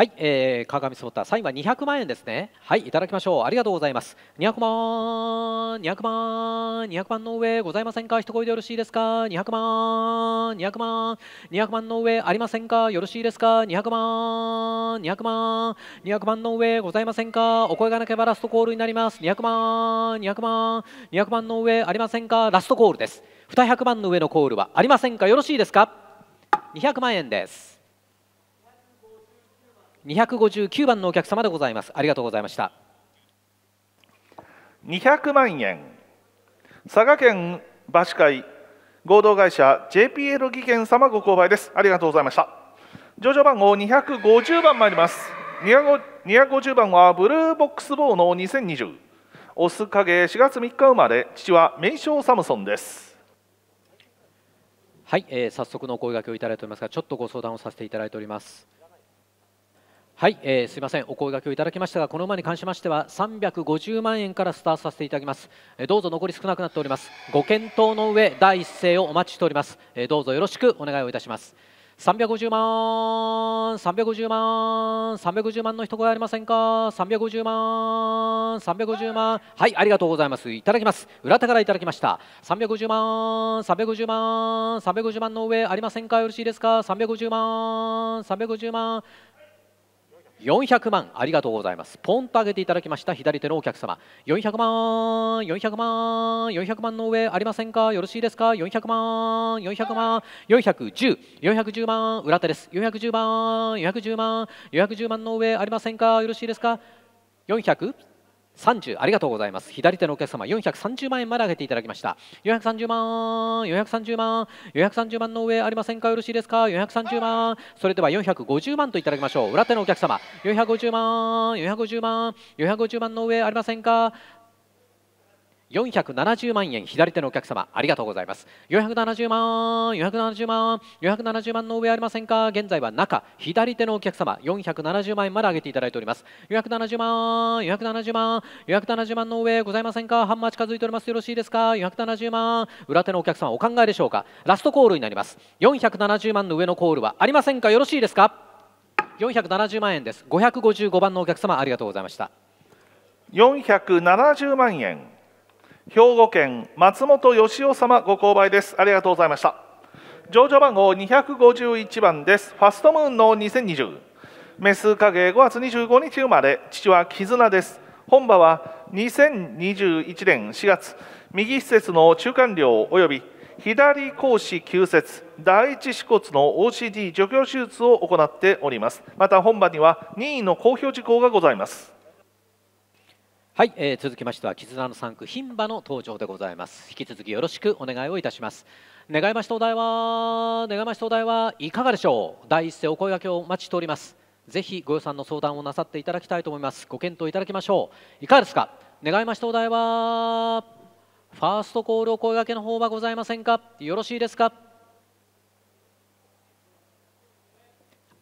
はい、えー、川上スポッサインは200万円ですねはいいただきましょうありがとうございます200万200万200万の上ございませんか一声でよろしいですか200万200万200万の上ありませんかよろしいですか200万200万200万の上ございませんかお声がなければラストコールになります200万200万200万の上ありませんかラストコールです200万の上のコールはありませんかよろしいですか200万円です259番のお客様でございますありがとうございました200万円佐賀県馬市会合同会社 JPL 技研様ご購買ですありがとうございました上場番号250番参ります250番はブルーボックスボーの2020オス影4月3日生まれ父は名称サムソンですはい、えー、早速のお声掛けをいただいておりますがちょっとご相談をさせていただいておりますはい、えー、すいませんお声がけをいただきましたがこの馬に関しましては350万円からスタートさせていただきます、えー、どうぞ残り少なくなっておりますご検討の上第一声をお待ちしております、えー、どうぞよろしくお願いをいたします350万350万350万の一声ありませんか350万350万はいありがとうございますいただきます裏手からいただきました350万350万350万の上ありませんかよろしいですか350万350万400万ありがとうございますポンと上げていただきました左手のお客様400万400万400万の上ありませんかよろしいですか400万400万410410 410万裏手です410万410万410万の上ありませんかよろしいですか400 30ありがとうございます左手のお客様430万円まで上げていただきました430万430万430万の上ありませんかよろしいですか430万それでは450万といただきましょう裏手のお客様450万450万450万の上ありませんか470万円左手のお客様ありがとうございます470万470万470万の上ありませんか現在は中左手のお客様470万円まで上げていただいております470万470万470万の上ございませんか半ー近づいておりますよろしいですか470万裏手のお客様お考えでしょうかラストコールになります470万の上のコールはありませんかよろしいですか470万円です555番のお客様ありがとうございました470万円兵庫県松本義雄様ご購買ですありがとうございました上場番号251番ですファストムーンの2020メス影5月25日生まれ父は絆です本場は2021年4月右施設の中間料及び左講師急節第一支骨の OCD 除去手術を行っておりますまた本場には任意の公表事項がございますはい、えー、続きましては絆の3区牝馬の登場でございます引き続きよろしくお願いをいたします願いまし灯台は願いまし灯台はいかがでしょう第一声お声掛けをお待ちしておりますぜひご予算の相談をなさっていただきたいと思いますご検討いただきましょういかがですか願いまし灯大はファーストコールお声掛けの方はございませんかよろしいですか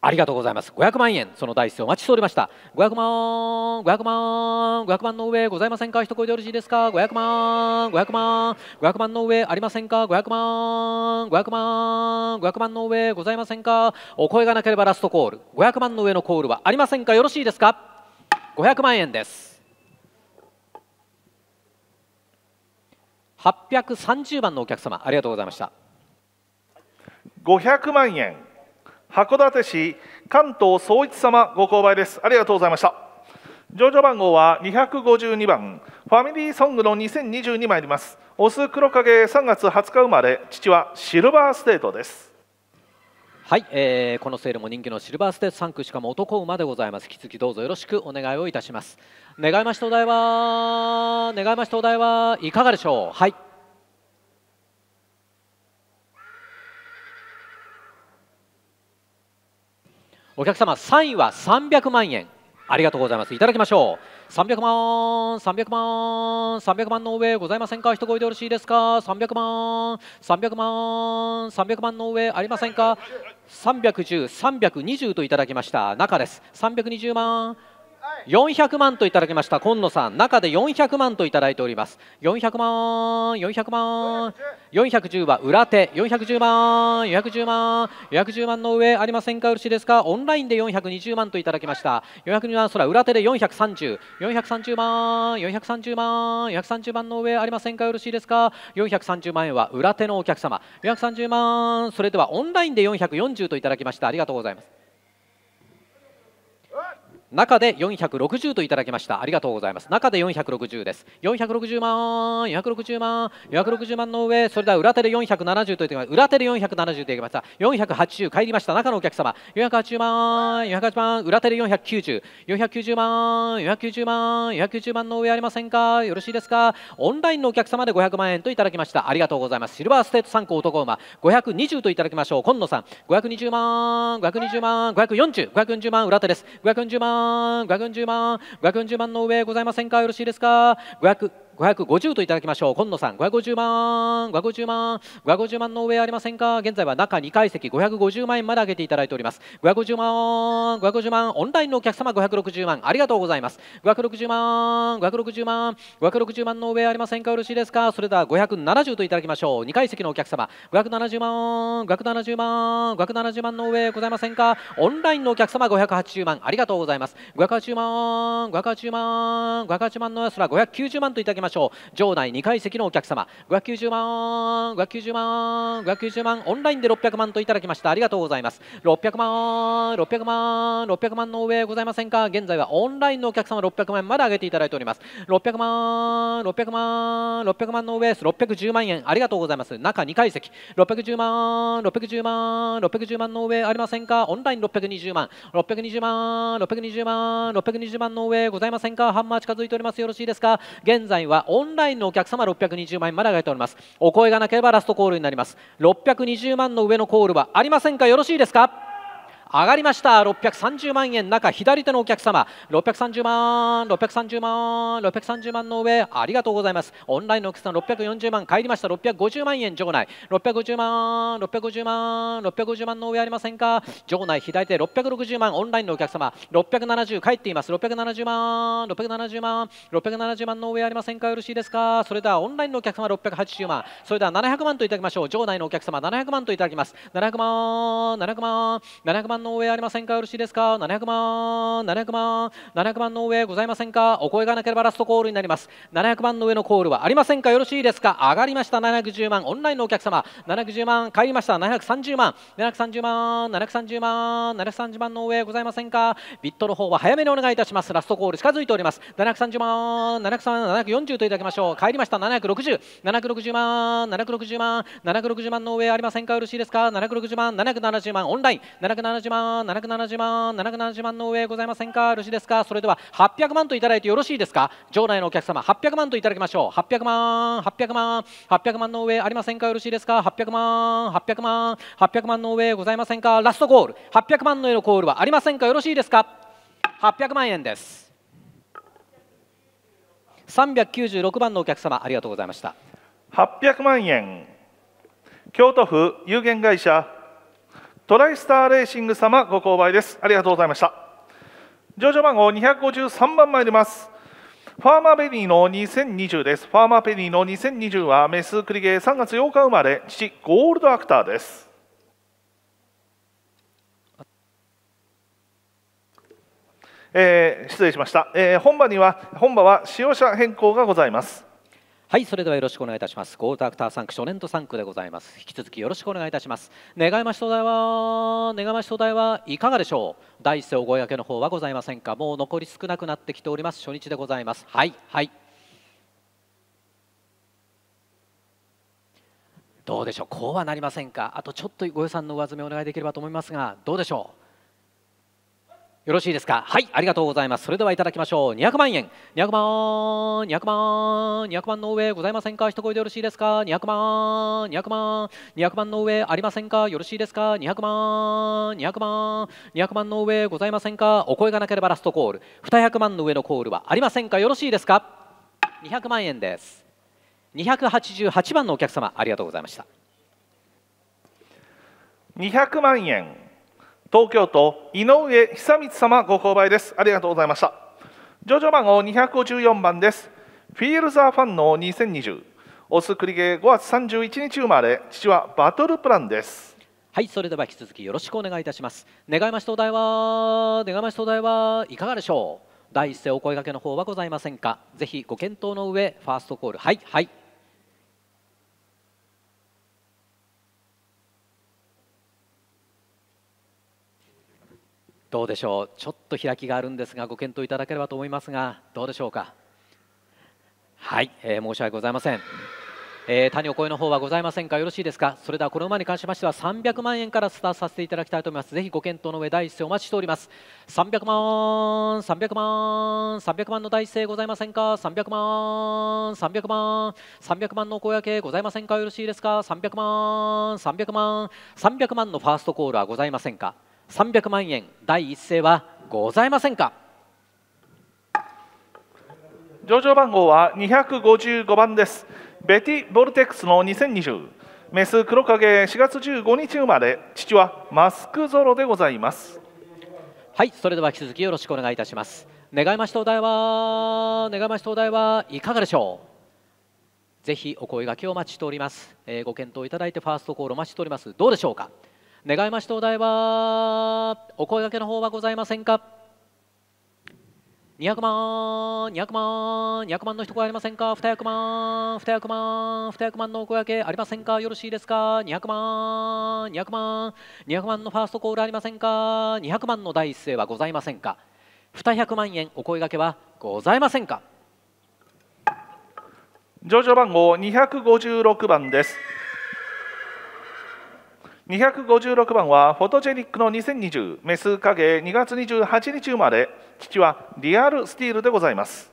ありがとうございます。500万円、その台数お待ちしておりました。500万、500万、500万の上ございませんか一声でよろしいですか ?500 万、500万、500万の上ありませんか ?500 万、500万、500万の上ございませんかお声がなければラストコール。500万の上のコールはありませんかよろしいですか ?500 万円です。830番のお客様、ありがとうございました。500万円。函館市関東総一様ご購買ですありがとうございました上場番号は252番ファミリーソングの2022枚ありますオス黒影3月20日生まれ父はシルバーステートですはい、えー、このセールも人気のシルバーステート3区しかも男馬でございます引き続きどうぞよろしくお願いをいたします願いましお題は願いましお題はいかがでしょうはいお客様3位は300万円ありがとうございますいただきましょう300万300万300万の上ございませんか一声でよろしいですか300万300万300万の上ありませんか310320といただきました中です320万400万といただきました今野さん中で400万といただいております400万400万410は裏手410万410万410万の上ありませんか漆ですかオンラインで420万といただきました420万それは裏手で430430 430万430万430万の上ありませんか漆ですか430万円は裏手のお客様430万それではオンラインで440といただきましたありがとうございます中で460といただきましたありがとうございます中で460です460万460万460万の上それでは裏手で470といて裏手で470といきました480帰りました中のお客様480万480万裏手で490490 490万490万490万の上ありませんかよろしいですかオンラインのお客様で500万円といただきましたありがとうございますシルバーステート3個男馬520といただきましょう今野さん520万520万540 540万裏手です540万万540万540万の上ございませんかよろしいですか500 550といただきましょう今野さん550万550万550万の上ありませんか現在は中2階席550万円まで上げていただいております550万550万オンラインのお客様560万ありがとうございます560万560万560万の上ありませんかよろしいですかそれでは570といただきましょう2階席のお客様570万570万570万の上ございませんかオンラインのお客様580万ありがとうございます580万580万580万の上そら590万といただきます。ましょう場内2階席のお客様590万590万590万オンラインで600万といただきましたありがとうございます600万600万600万の上ございませんか現在はオンラインのお客様600万まで上げていただいております600万600万600万の上610万円ありがとうございます中2階席610万610万610万の上ありませんかオンライン620万620万620万620万の上ございませんかハンマー近づいておりますよろしいですか現在はオンラインのお客様620万円まで上げておりますお声がなければラストコールになります620万の上のコールはありませんかよろしいですか上がりました630万円中左手のお客様630万630万630万の上ありがとうございますオンラインのお客さん640万帰りました650万円場内650万650万650万の上ありませんか場内左手660万オンラインのお客様670帰っています670万670万670万の上ありませんかよろしいですかそれではオンラインのお客様680万それでは700万といただきましょう場内のお客様700万といただきます700万700万700万の上ありませんかよろしいですか700万700万700万の上ございませんかお声がなければラストコールになります700万の上のコールはありませんかよろしいですか上がりました710万オンラインのお客様710万帰りました730万730万730万730万の上ございませんかビットの方は早めにお願いいたしますラストコール近づいております730万740といただきましょう帰りました760 760万760万760万の上ありませんかよろしいですか760万770万オンライン770万770万770万770万の上ございませんかよろしいですかそれでは800万といただいてよろしいですか場内のお客様800万といただきましょう800万800万800万の上ありませんかよろしいですか800万800万800万の上ございませんかラストゴール800万の上のコールはありませんかよろしいですか800万円です396番のお客様ありがとうございました800万円京都府有限会社トライスターレーシング様ご購買ですありがとうございました上場番号253番参りますファーマーベリーの2020ですファーマーベリーの2020はメスクリゲー3月8日生まれ父ゴールドアクターですえー、失礼しました、えー、本場には本場は使用者変更がございますはいそれではよろしくお願いいたしますゴールドアクターサンク初年度サンクでございます引き続きよろしくお願いいたします願いまし東大は願いまし東大はいかがでしょう第一声お声掛けの方はございませんかもう残り少なくなってきております初日でございますはいはいどうでしょうこうはなりませんかあとちょっとご予算の上積みお願いできればと思いますがどうでしょうよろしいですかはいありがとうございますそれではいただきましょう200万円200万200万200万の上ございませんか一声でよろしいですか200万200万200万の上ありませんかよろしいですか200万200万200万の上ございませんかお声がなければラストコール200万の上のコールはありませんかよろしいですか200万円です288番のお客様ありがとうございました200万円東京都井上久光様ご購買ですありがとうございました上場番号254番ですフィールザファンの2020オスクリゲ5月31日生まれ父はバトルプランですはいそれでは引き続きよろしくお願いいたします願いましてお題は願いましてお題はいかがでしょう第一声お声掛けの方はございませんかぜひご検討の上ファーストコールはいはいどうでしょうちょっと開きがあるんですがご検討いただければと思いますがどうでしょうかはい、えー、申し訳ございません、えー、谷お声の方はございませんかよろしいですかそれではこの馬に関しましては300万円からスタートさせていただきたいと思いますぜひご検討の上第一声お待ちしております300万300万300万の第一声ございませんか300万300万300万のお声掛けございませんかよろしいですか300万300万300万のファーストコールはございませんか300万円第一声はございませんか上場番号は255番ですベティ・ボルテックスの2020メス黒影4月15日生まれ父はマスクゾロでございますはいそれでは引き続きよろしくお願いいたします願いましたお題は願いましたお題はいかがでしょうぜひお声がけをお待ちしております、えー、ご検討いただいてファーストコールお待ちしておりますどうでしょうか願いましてお題はお声掛けの方はございませんか200万200万200万の人がありませんか200万200万200万のお声掛けありませんかよろしいですか200万200万200万のファーストコールありませんか200万の第一声はございませんか200万円お声掛けはございませんか上場番号256番です256番はフォトジェニックの2020メス影2月28日生まれ父はリアルスティールでございます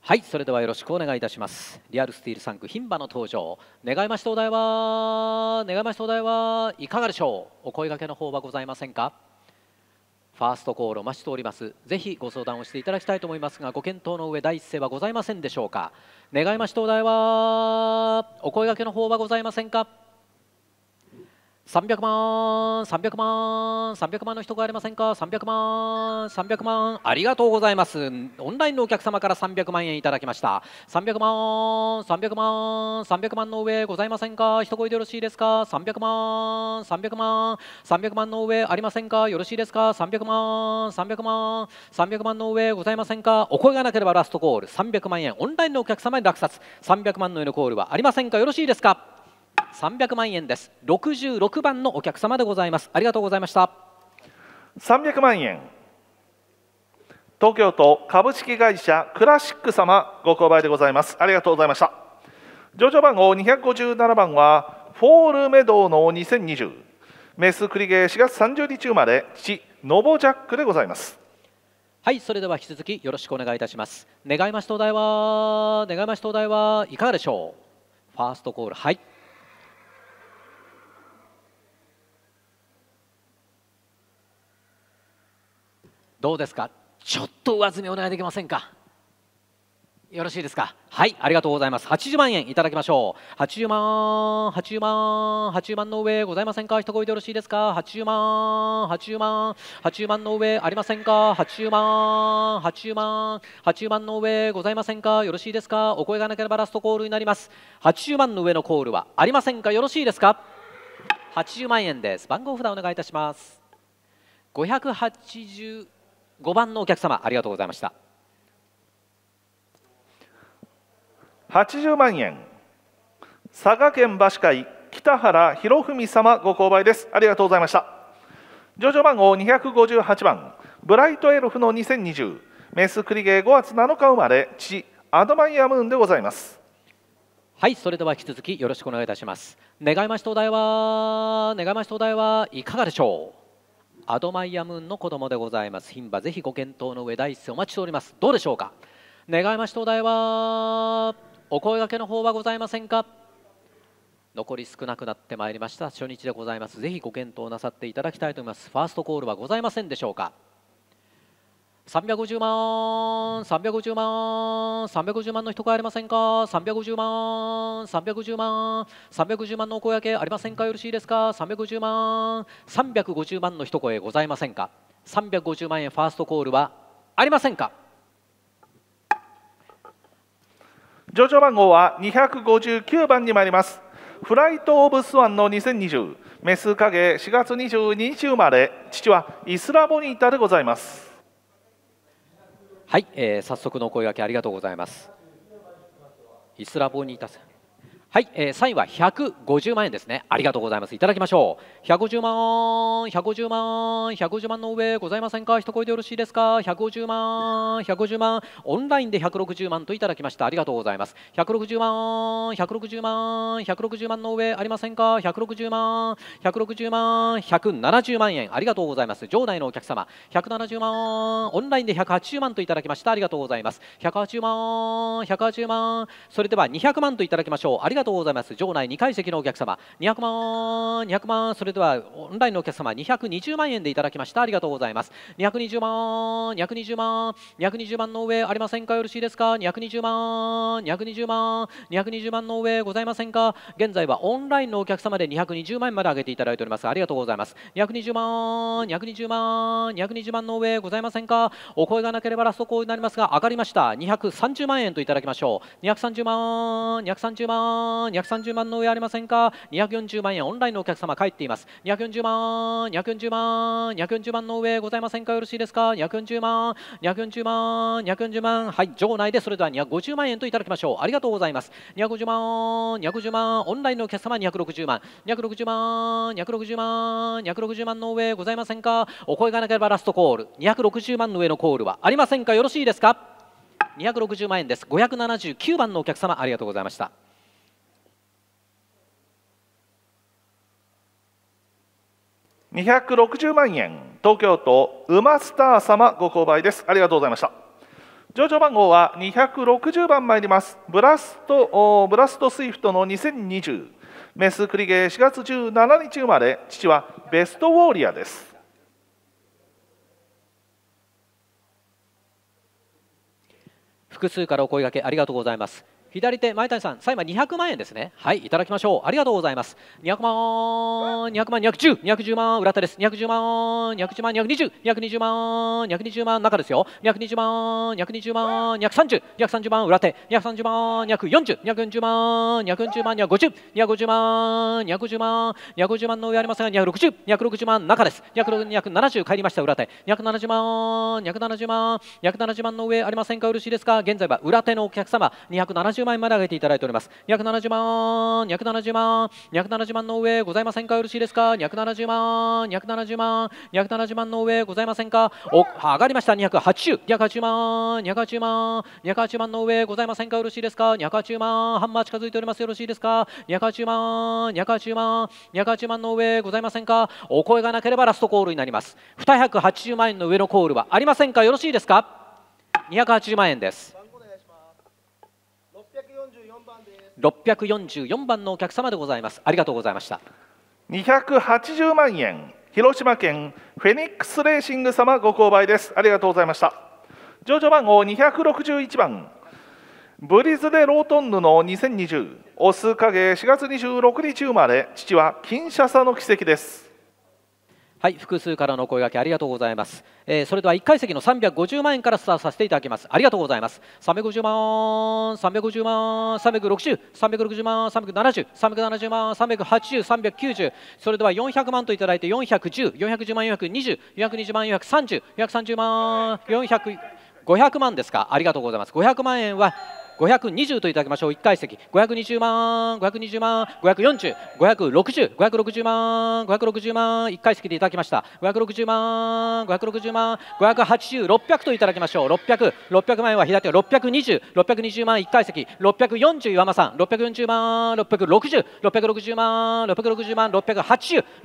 はいそれではよろしくお願いいたしますリアルスティール3区牝馬の登場願いましたお題は願いましたお題はいかがでしょうお声掛けの方はございませんかファーストコールを待ちしておりますぜひご相談をしていただきたいと思いますがご検討の上第一声はございませんでしょうか願いましたお題はお声掛けの方はございませんか300万300万300万の人がありませんか300万300万ありがとうございますオンラインのお客様から300万円いただきました300万300万300万の上ございませんか一声でよろしいですか300万300万300万の上ありませんかよろしいですか300万300万300万の上ございませんかお声がなければラストコール300万円オンラインのお客様に落札300万の上のコールはありませんかよろしいですか300万円です66番のお客様でございますありがとうございました300万円東京都株式会社クラシック様ご購買でございますありがとうございました上場番号257番はフォールメドウの2020メスクリゲー4月30日生まれ父ノボジャックでございますはいそれでは引き続きよろしくお願いいたします願いまし東大は願いまし東大はいかがでしょうファーストコールはいどうですかちょっと上積みお願いできませんかよろしいですかはいありがとうございます80万円いただきましょう80万80万80万の上ございませんか一声でよろしいですか80万80万80万の上ありませんか80万80万80万の上ございませんかよろしいですかお声がなければラストコールになります80万の上のコールはありませんかよろしいですか80万円です番号札お願いいたします580 5番のお客様ありがとうございました80万円佐賀県馬鹿会北原博文様ご購買ですありがとうございました上場番号258番ブライトエルフの2020メスクリゲー5月7日生まれ父アドマイアムーンでございますはいそれでは引き続きよろしくお願いいたします願いまし灯台は願いまし灯台はいかがでしょうアドマイアムーンの子供でございます牝馬ぜひご検討の上第一声お待ちしておりますどうでしょうか願いましてお題はお声がけの方はございませんか残り少なくなってまいりました初日でございますぜひご検討なさっていただきたいと思いますファーストコールはございませんでしょうか350万、350万、350万の人がありませんか、350万、350万、350万のお声けありませんか、よろしいですか、350万、350万の一声ございませんか、350万円ファーストコールはありませんか。上場番号は259番に参ります。フライト・オブ・スワンの2020、メス影4月22日生まれ、父はイスラボニータでございます。はい、えー、早速のお声掛けありがとうございます。イスラボニータさん。はい、えー、3位は150万円ですね。ありがとうございます。いただきましょう。150万、150万、150万の上ございませんか一声でよろしいですか ?150 万、150万、オンラインで160万といただきました。ありがとうございます。160万、160万、160万の上ありませんか ?160 万、160万、170万円。ありがとうございます。場内のお客様、170万、オンラインで180万といただきました。ありがとうございます。180万、180万、それでは200万といただきましょう。ありががとうございます場内2階席のお客様200万200万それではオンラインのお客様220万円でいただきましたありがとうございます220万220万220万の上ありませんかよろしいですか220万220万220万の上ございませんか現在はオンラインのお客様で220万円まで上げていただいておりますありがとうございます220万220万220万の上ございませんかお声がなければラストコールになりますが上がりました230万円といただきましょう230万230万万230万の上ありませんか240万円オンラインのお客様帰っています240万240万240万の上ございませんかよろしいですか240万240万240万はい場内でそれでは250万円といただきましょうありがとうございます250万250万オンラインのお客様260万260万260万260万の上ございませんかお声がなければラストコール260万の上のコールはありませんかよろしいですか260万円です579番のお客様ありがとうございました260万円東京都馬スター様ご購買ですありがとうございました上場番号は260番参りますブラストブラストスイフトの2020メスクリゲー4月17日生まれ父はベストウォーリアです複数からお声掛けありがとうございます左手前谷さん最後200万円ですねはいいただきましょうありがとうございます200万200万210210万裏手です210万210万220220万220万中ですよ220万220万230230万裏手230万240240万240万250250万250万250万の上ありますが260260万中です270帰りました裏手270万270万270万の上ありませんか嬉しいですか現在は裏手のお客様270 2万円まで上げていただいております270万270万270万の上ございませんかよろしいですか270万270万270万の上ございませんかお上がりました280 280万280万280万の上ございませんかよろしいですか280万ハンマー近づいておりますよろしいですか280万280万280万の上ございませんかお声がなければラストコールになります280万円の上のコールはありませんかよろしいですか280万円です644番のお客様でございますありがとうございました280万円広島県フェニックスレーシング様ご購買ですありがとうございました上場番号261番ブリズデ・ロートンヌの2020オス影4月26日生まれ父は金シャサの奇跡ですはい複数からの声掛けありがとうございます、えー、それでは1階席の350万円からスタートさせていただきますありがとうございます350万350万360 360万370 370万380 390それでは400万といただいて410 410万420 420万430 430万400 500万ですかありがとうございます500万円は520といただきましょう1階席520万520万540560560万560万1階席でいただきました560万560万580600といただきましょう600600 600万円は左手620620万1階席640岩間さん640万660 660万660万680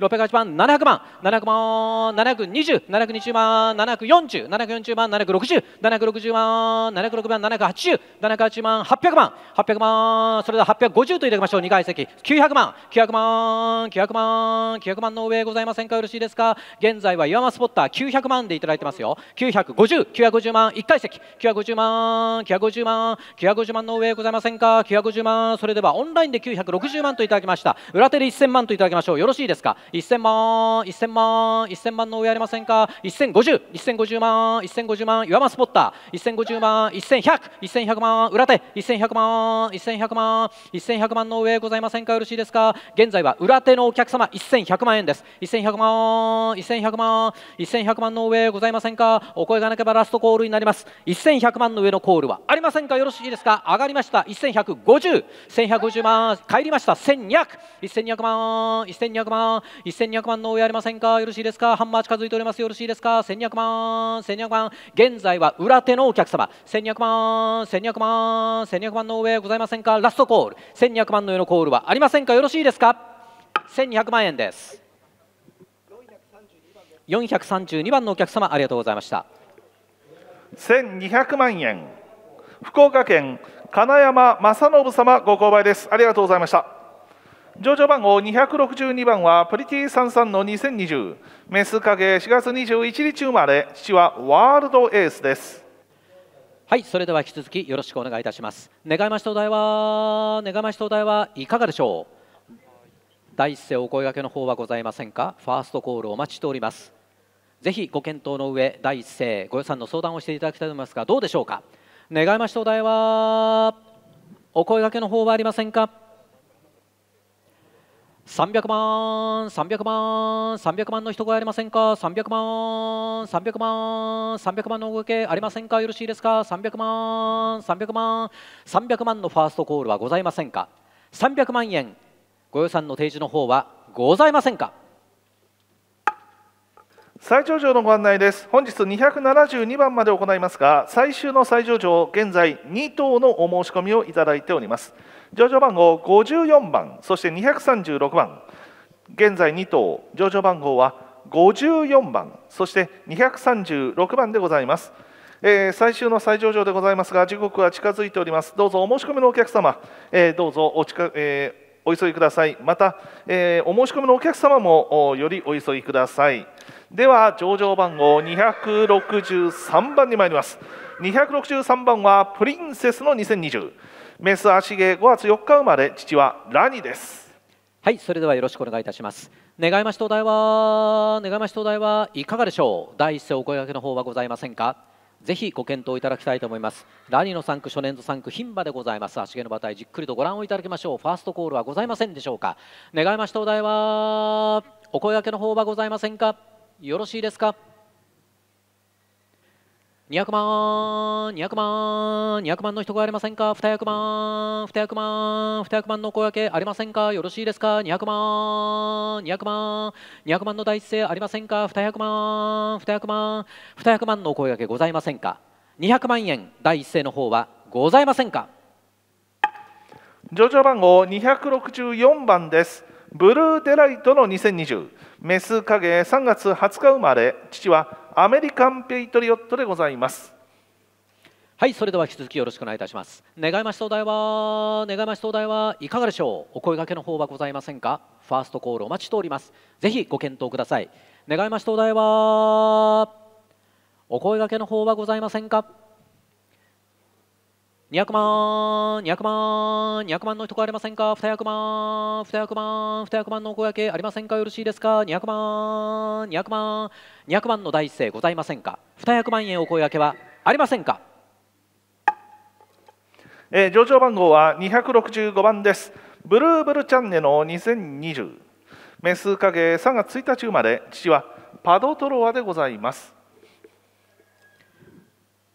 680万700万700万720 720万740 740万760 760万760万780 780万万800万800万それでは850といただきましょう2階席900万900万900万900万の上ございませんかよろしいですか現在は岩間スポッター900万でいただいてますよ950950万1階席950万950万950万の上ございませんか950万それではオンラインで960万といただきました裏手で1000万といただきましょうよろしいですか1000万1000万1000万の上ありませんか1050 1050万1050万岩間スポッター1050万1100 1100万裏手め1100万1100万1100万の上ございませんかよろしいですか現在は裏手のお客様1100万円です1100万1100万1100万の上ございませんかお声がなければラストコールになります1100万の上のコールはありませんかよろしいですか上がりました1150 1150万帰りました1200 1200万1200万1200万の上ありませんかよろしいですかハンマー近づいておりますよろしいですか1200万1200万現在は裏手のお客様1200万1200万さん1200番の上ございませんかラストコール1200番の上のコールはありませんかよろしいですか1200万円です432番のお客様ありがとうございました1200万円福岡県金山正信様ご購買ですありがとうございました上場番号262番はプリティサンサンの2020メス影4月21日生まれ父はワールドエースですはいそれでは引き続きよろしくお願いいたします願いましてお題は願いましてお題はいかがでしょう第一声お声掛けの方はございませんかファーストコールお待ちしておりますぜひご検討の上第一声ご予算の相談をしていただきたいと思いますがどうでしょうか願いましてお題はお声掛けの方はありませんか300万300万300万の人がありませんか300万300万300万の動けありませんかよろしいですか300万300万300万のファーストコールはございませんか300万円ご予算の提示の方はございませんか最上場のご案内です本日272番まで行いますが最終の最上場現在2等のお申し込みをいただいております上場番号54番そして236番現在2頭上場番号は54番そして236番でございます、えー、最終の最上場でございますが時刻は近づいておりますどうぞお申し込みのお客様、えー、どうぞお近、えーお急ぎくださいまた、えー、お申し込みのお客様もよりお急ぎくださいでは上場番号263番に参ります263番はプリンセスの2020メス足毛5月4日生まれ父はラニですはいそれではよろしくお願いいたします願いまし東大は願いまし東大はいかがでしょう第一声お声掛けの方はございませんかぜひご検討いただきたいと思いますラニの3区初年度3区牝馬でございます足毛の馬体じっくりとご覧をいただきましょうファーストコールはございませんでしょうか願いまし東大はお声掛けの方はございませんかよろしいですか200万200万200万の人がありませんか2 0万2 0万2 0万の小分けありませんかよろしいですか200万200万200万の第一声ありませんか2百万2百万2百万の声掛けございませんか200万円第一声の方はございませんか上場番号264番ですブルーデライトの2020メス影3月20日生まれ父はアメリカンペイトリオットでございますはいそれでは引き続きよろしくお願いいたします願いまし灯台は願いまし灯台はいかがでしょうお声掛けの方はございませんかファーストコールお待ちしておりますぜひご検討ください願いまし灯台はお声掛けの方はございませんか200万、200万、200万の人がありませんか ?200 万、200万、200万のお声掛けありませんかよろしいですか ?200 万、200万、200万の第一声ございませんか ?200 万円お声がけはありませんかえー、上場番号は265番です。ブルーブルチャンネルの2020。メス影3月1日生まれ、父はパドトロワでございます。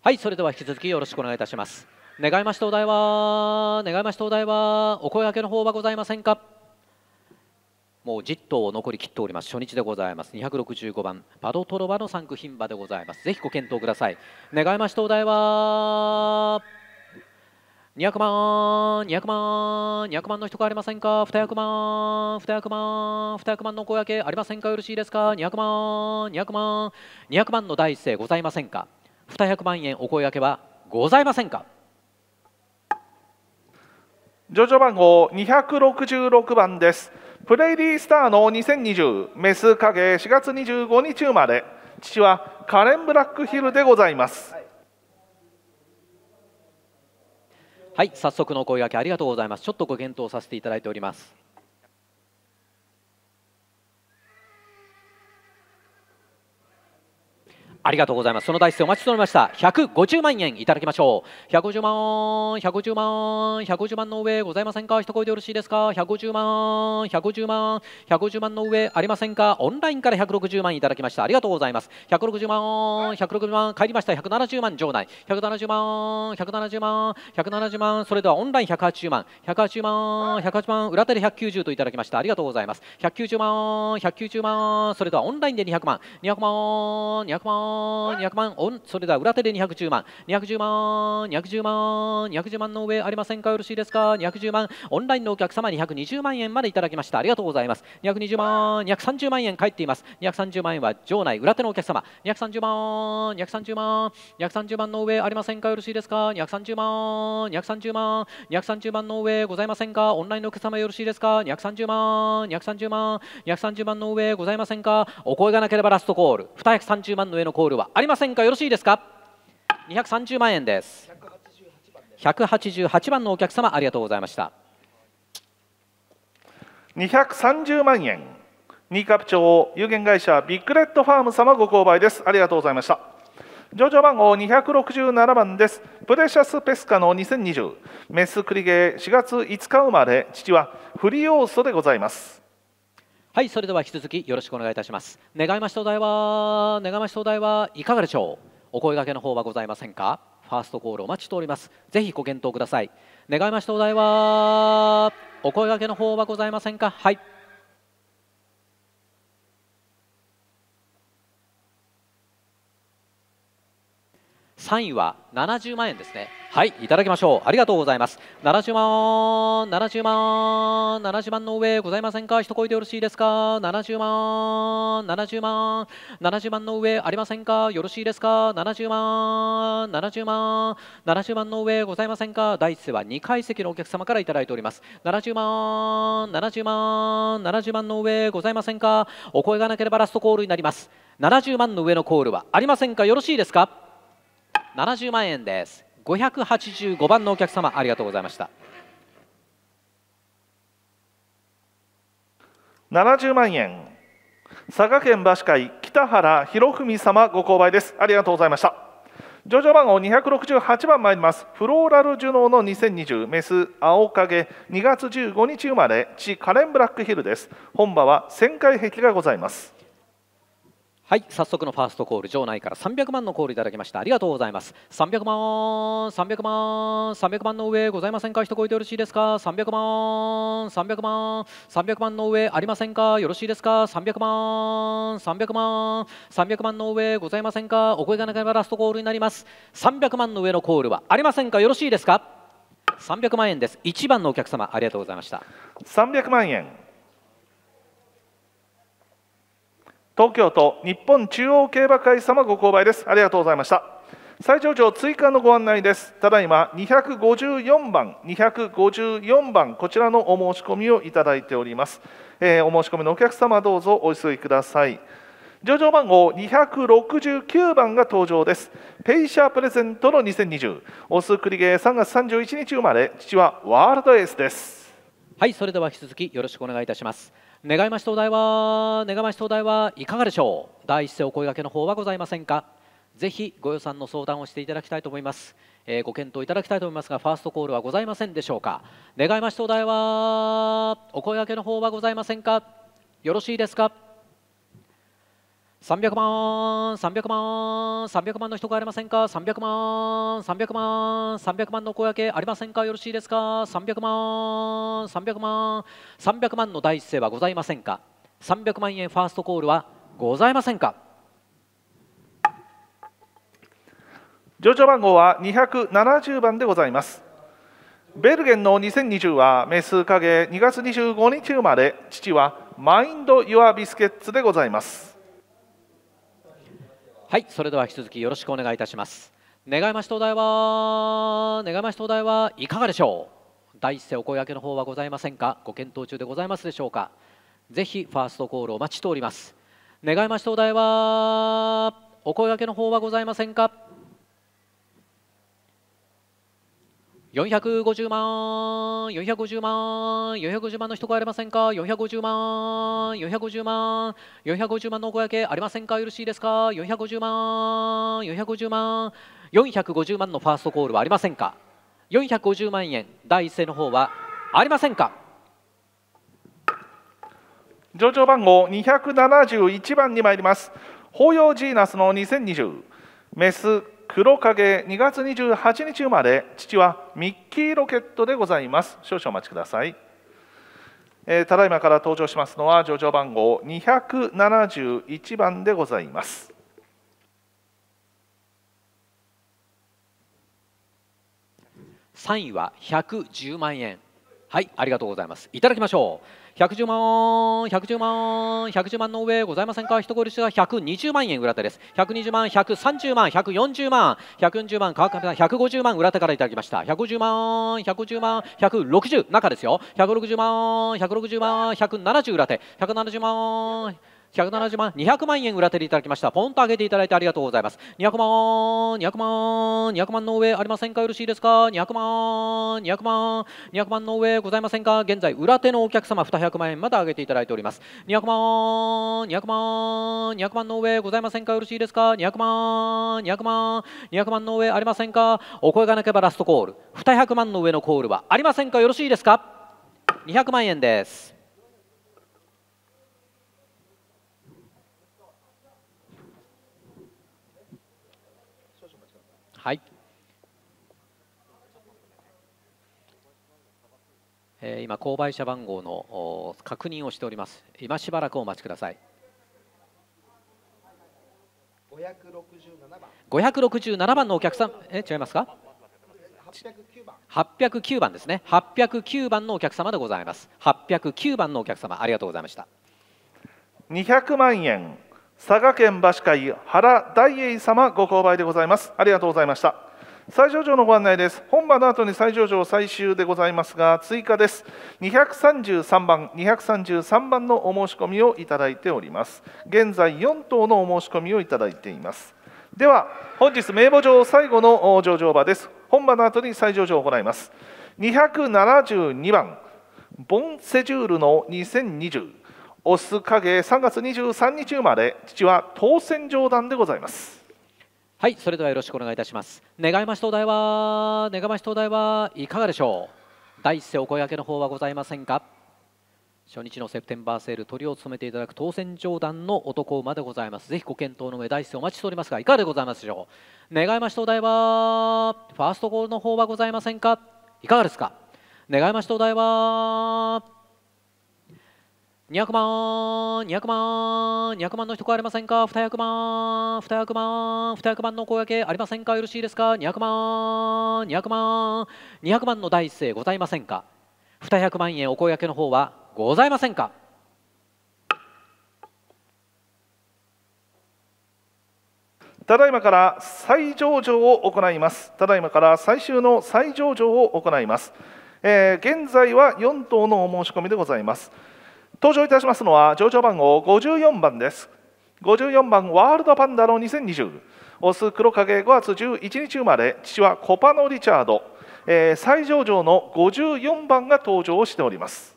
はい、それでは引き続きよろしくお願いいたします。願いましてお題は願いましてお題はお声掛けの方はございませんかもう10頭残り切っております初日でございます265番パドトロバの3区牝馬でございますぜひご検討ください願いましてお題は200万200万200万の人がありませんか200万200万200万の声焼けありませんかよろしいですか200万200万200万の第一声ございませんか200万円お声掛けはございませんかジョジョ番号六十六番です。プレイリースターの2020メス影4月25日生まれ父はカレン・ブラックヒルでございますはい早速のお声掛けありがとうございますちょっとご検討させていただいておりますありがとうございます。その台数お待ちしておりました。150万円いただきましょう。150万、150万、150万の上ございませんか一声でよろしいですか ?150 万、150万、150万の上ありませんかオンラインから160万いただきました。ありがとうございます。160万、160万、帰りました。170万場内。170万、170万、170万、それではオンライン180万、180万、180万、裏手で190といただきました。ありがとうございます。190万、190万、それではオンラインで200万、200万、200万、200万オンそれでは裏手で210万210万210万210万の上ありませんかよろしいですか210万オンラインのお客様220万円までいただきましたありがとうございます220万230万円返っています230万円は場内裏手のお客様230万230万230万の上ありませんかよろしいですか230万230万230万の上ございませんかオンラインのお客様よろしいですか230万230万230万の上ございませんかお声がなければラストコール230万の上のコールはありませんかよろしいですか230万円です188番のお客様ありがとうございました230万円新株町有限会社ビッグレッドファーム様ご購買ですありがとうございました上場番号267番ですプレシャスペスカの2020メスクリゲー4月5日生まれ父はフリオーストでございますはいそれでは引き続きよろしくお願いいたします願いましたお題は願いましたお題はいかがでしょうお声掛けの方はございませんかファーストコールお待ちしておりますぜひご検討ください願いましたお題はお声掛けの方はございませんかはい3位は70万円ですねはいいただきましょうありがとうございます70万70万70万の上ございませんか一声でよろしいですか70万70万70万の上ありませんかよろしいですか70万70万70万の上ございませんか第一声は2階席のお客様からいただいております70万70万70万の上ございませんかお声がなければラストコールになります70万の上のコールはありませんかよろしいですか70万円です585番のお客様ありがとうございました70万円佐賀県馬鹿会北原博文様ご購買ですありがとうございました上場番号268番参りますフローラルジュノーの2020メス青影2月15日生まれ地カレンブラックヒルです本場は旋回壁がございますはい早速のファーストコール場内から300万のコールいただきましたありがとうございます300万300万300万の上ございませんか一声でよろしいですか300万300万300万の上ありませんかよろしいですか300万300万300万の上ございませんかお声がなければラストコールになります300万の上のコールはありませんかよろしいですか300万円です1番のお客様ありがとうございました300万円東京都日本中央競馬会様ご購買ですありがとうございました最上場追加のご案内ですただいま254番254番こちらのお申し込みをいただいております、えー、お申し込みのお客様どうぞお急ぎください上場番号269番が登場ですペイシャープレゼントの2020オスクリゲー3月31日生まれ父はワールドエースですはいそれでは引き続きよろしくお願いいたします願いましお題は願いまし灯台はいかがでしょう第一声お声掛けの方はございませんかぜひご予算の相談をしていただきたいと思います、えー、ご検討いただきたいと思いますがファーストコールはございませんでしょうか願いましお題はお声掛けの方はございませんかよろしいですか300万300万300万の人がありませんか300万300万300万の小焼けありませんかよろしいですか300万300万300万の第一声はございませんか300万円ファーストコールはございませんか上場番号は270番でございますベルゲンの2020はメス影2月25日生まれ父はマインド・ユア・ビスケッツでございますはいそれでは引き続きよろしくお願いいたします願いまし東大は願いまし東大はいかがでしょう第一声お声掛けの方はございませんかご検討中でございますでしょうかぜひファーストコールお待ちしております願いまし東大はお声掛けの方はございませんか450万450万450万の人がありませんか450万450万450万のお声けありませんかよろしいですか450万450万450万のファーストコールはありませんか450万円第一声の方はありませんか上場番号271番に参ります法要ジーナスの2020メス黒影2月28日生まれ父はミッキーロケットでございます少々お待ちください、えー、ただいまから登場しますのは上場番号271番でございます3位は110万円はいありがとうございますいただきましょう110万110万110万の上ございませんか人殺しは120万円裏手です120万130万140万140万川上さん150万裏手からいただきました150万150万160中ですよ160万160万170裏手170万170万200万円裏手でいただきましたポンと上げていただいてありがとうございます200万200万200万の上ありませんかよろしいですか200万200万200万の上ございませんか現在裏手のお客様200万円まだ上げていただいております200万200万200万の上ございませんかよろしいですか200万200万200万の上ありませんかお声がなければラストコール200万の上のコールはありませんかよろしいですか200万円ですえー、今購買者番号の確認をしております今しばらくお待ちください567番 ,567 番のお客さんえ違いますか809番 ,809 番ですね809番のお客様でございます809番のお客様ありがとうございました200万円佐賀県橋会原大栄様ご購買でございますありがとうございました最上場のご案内です本場の後に最上場最終でございますが追加です233番233番のお申し込みをいただいております現在4等のお申し込みをいただいていますでは本日名簿上最後の上場場です本場の後に再上場を行います272番ボンセジュールの2020オス影3月23日生まれ父は当選上段でございますはいそれではよろしくお願いいたします願いまし灯台は願いまし灯台はいかがでしょう第一声お声掛けの方はございませんか初日のセプテンバーセール取りを務めていただく当選上段の男馬でございますぜひご検討の上第一声お待ちしておりますがいかがでございますでしょう願いまし灯台はファーストゴールの方はございませんかいかがですか願いまし灯台は200万200万200万の人がありませんか2 0万2 0万2 0万の公約ありませんかよろしいですか200万200万200万の第一声ございませんか200万円お公けの方はございませんかただいまから再上場を行います。ただいまから最終の再上場を行います。えー、現在は4等のお申し込みでございます。登場いたしますのは上場番号54番です54番ワールドパンダの2020オス黒影5月11日生まれ父はコパノ・リチャード、えー、最上場の54番が登場しております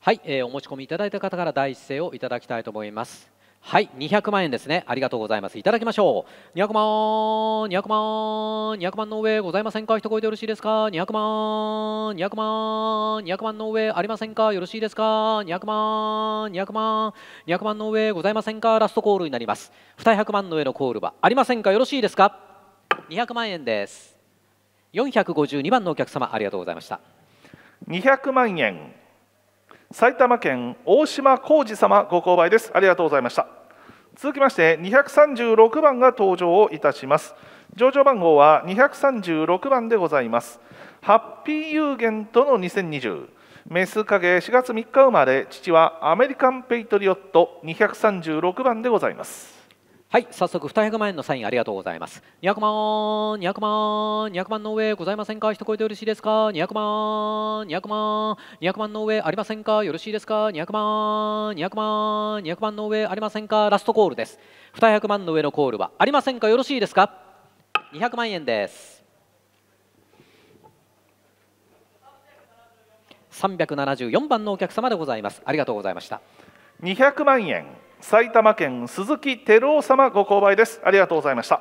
はい、えー、お持ち込みいただいた方から第一声をいただきたいと思いますはい200万円ですねありがとうございますいただきましょう200万200万200万の上ございませんか一声でよろしいですか200万200万200万の上ありませんかよろしいですか200万200万200万の上ございませんかラストコールになります200万の上のコールはありませんかよろしいですか200万円です452番のお客様ありがとうございました200万円埼玉県大島浩二様ご購買ですありがとうございました続きまして236番が登場をいたします上場番号は236番でございますハッピー有限との2020メス影4月3日生まれ父はアメリカンペイトリオット236番でございますはい、早速200万円のサインありがとうございます。200万、200万、200万の上ございませんか一声でよろしいですか ?200 万、200万、200万の上ありませんかよろしいですか ?200 万、200万、200万の上ありませんかラストコールです。200万の上のコールはありませんかよろしいですか ?200 万円です。374番のお客様でございます。ありがとうございました。200万円。埼玉県鈴木照夫様ご購買ですありがとうございました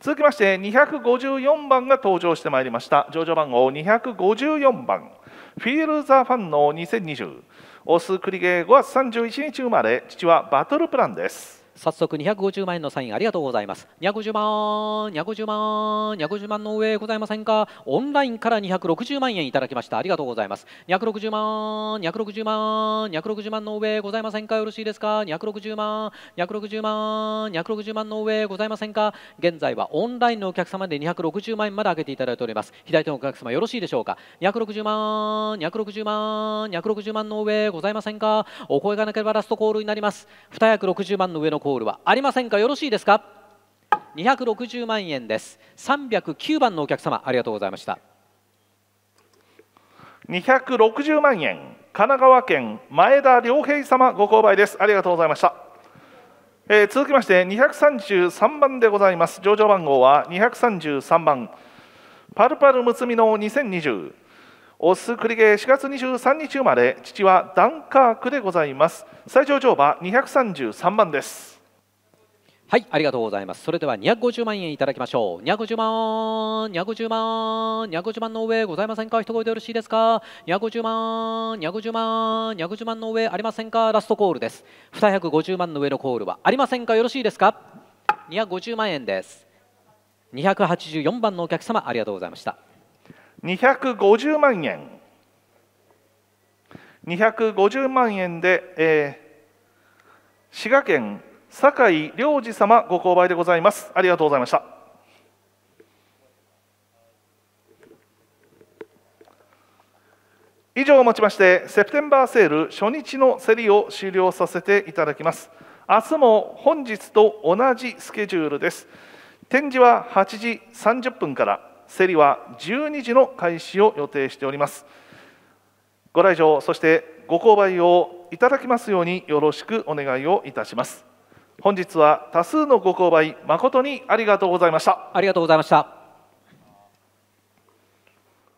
続きまして254番が登場してまいりました上場番号254番フィール・ザ・ファンの2020オス・クリゲー5月31日生まれ父はバトルプランです早速250万円のサインありがとうございます250万250万250万の上ございませんかオンラインから260万円いただきましたありがとうございます260万260万260万の上ございませんかよろしいですか260万260万260万の上ございませんか現在はオンラインのお客様で260万円まで上げていただいております左手のお客様よろしいでしょうか260万260万260万の上ございませんかお声がなければラストコールになります260万の上のコールールはありませんかよろしいですか260万円です309番のお客様ありがとうございました260万円神奈川県前田良平様ご購買ですありがとうございました、えー、続きまして233番でございます上場番号は233番パルパルむつみの2020オスクリゲ4月23日生まれ父はダンカークでございます最上乗馬233番ですはいありがとうございますそれでは250万円いただきましょう250万250万250万の上ございませんか一声でよろしいですか250万250万250万の上ありませんかラストコールです250万の上のコールはありませんかよろしいですか250万円です284番のお客様ありがとうございました250万円250万円で、えー、滋賀県酒井良二様ご購買でございますありがとうございました以上をもちましてセプテンバーセール初日の競りを終了させていただきます明日も本日と同じスケジュールです展示は8時30分から競りは12時の開始を予定しておりますご来場そしてご購買をいただきますようによろしくお願いをいたします本日は多数のご購買誠にありがとうございましたありがとうございました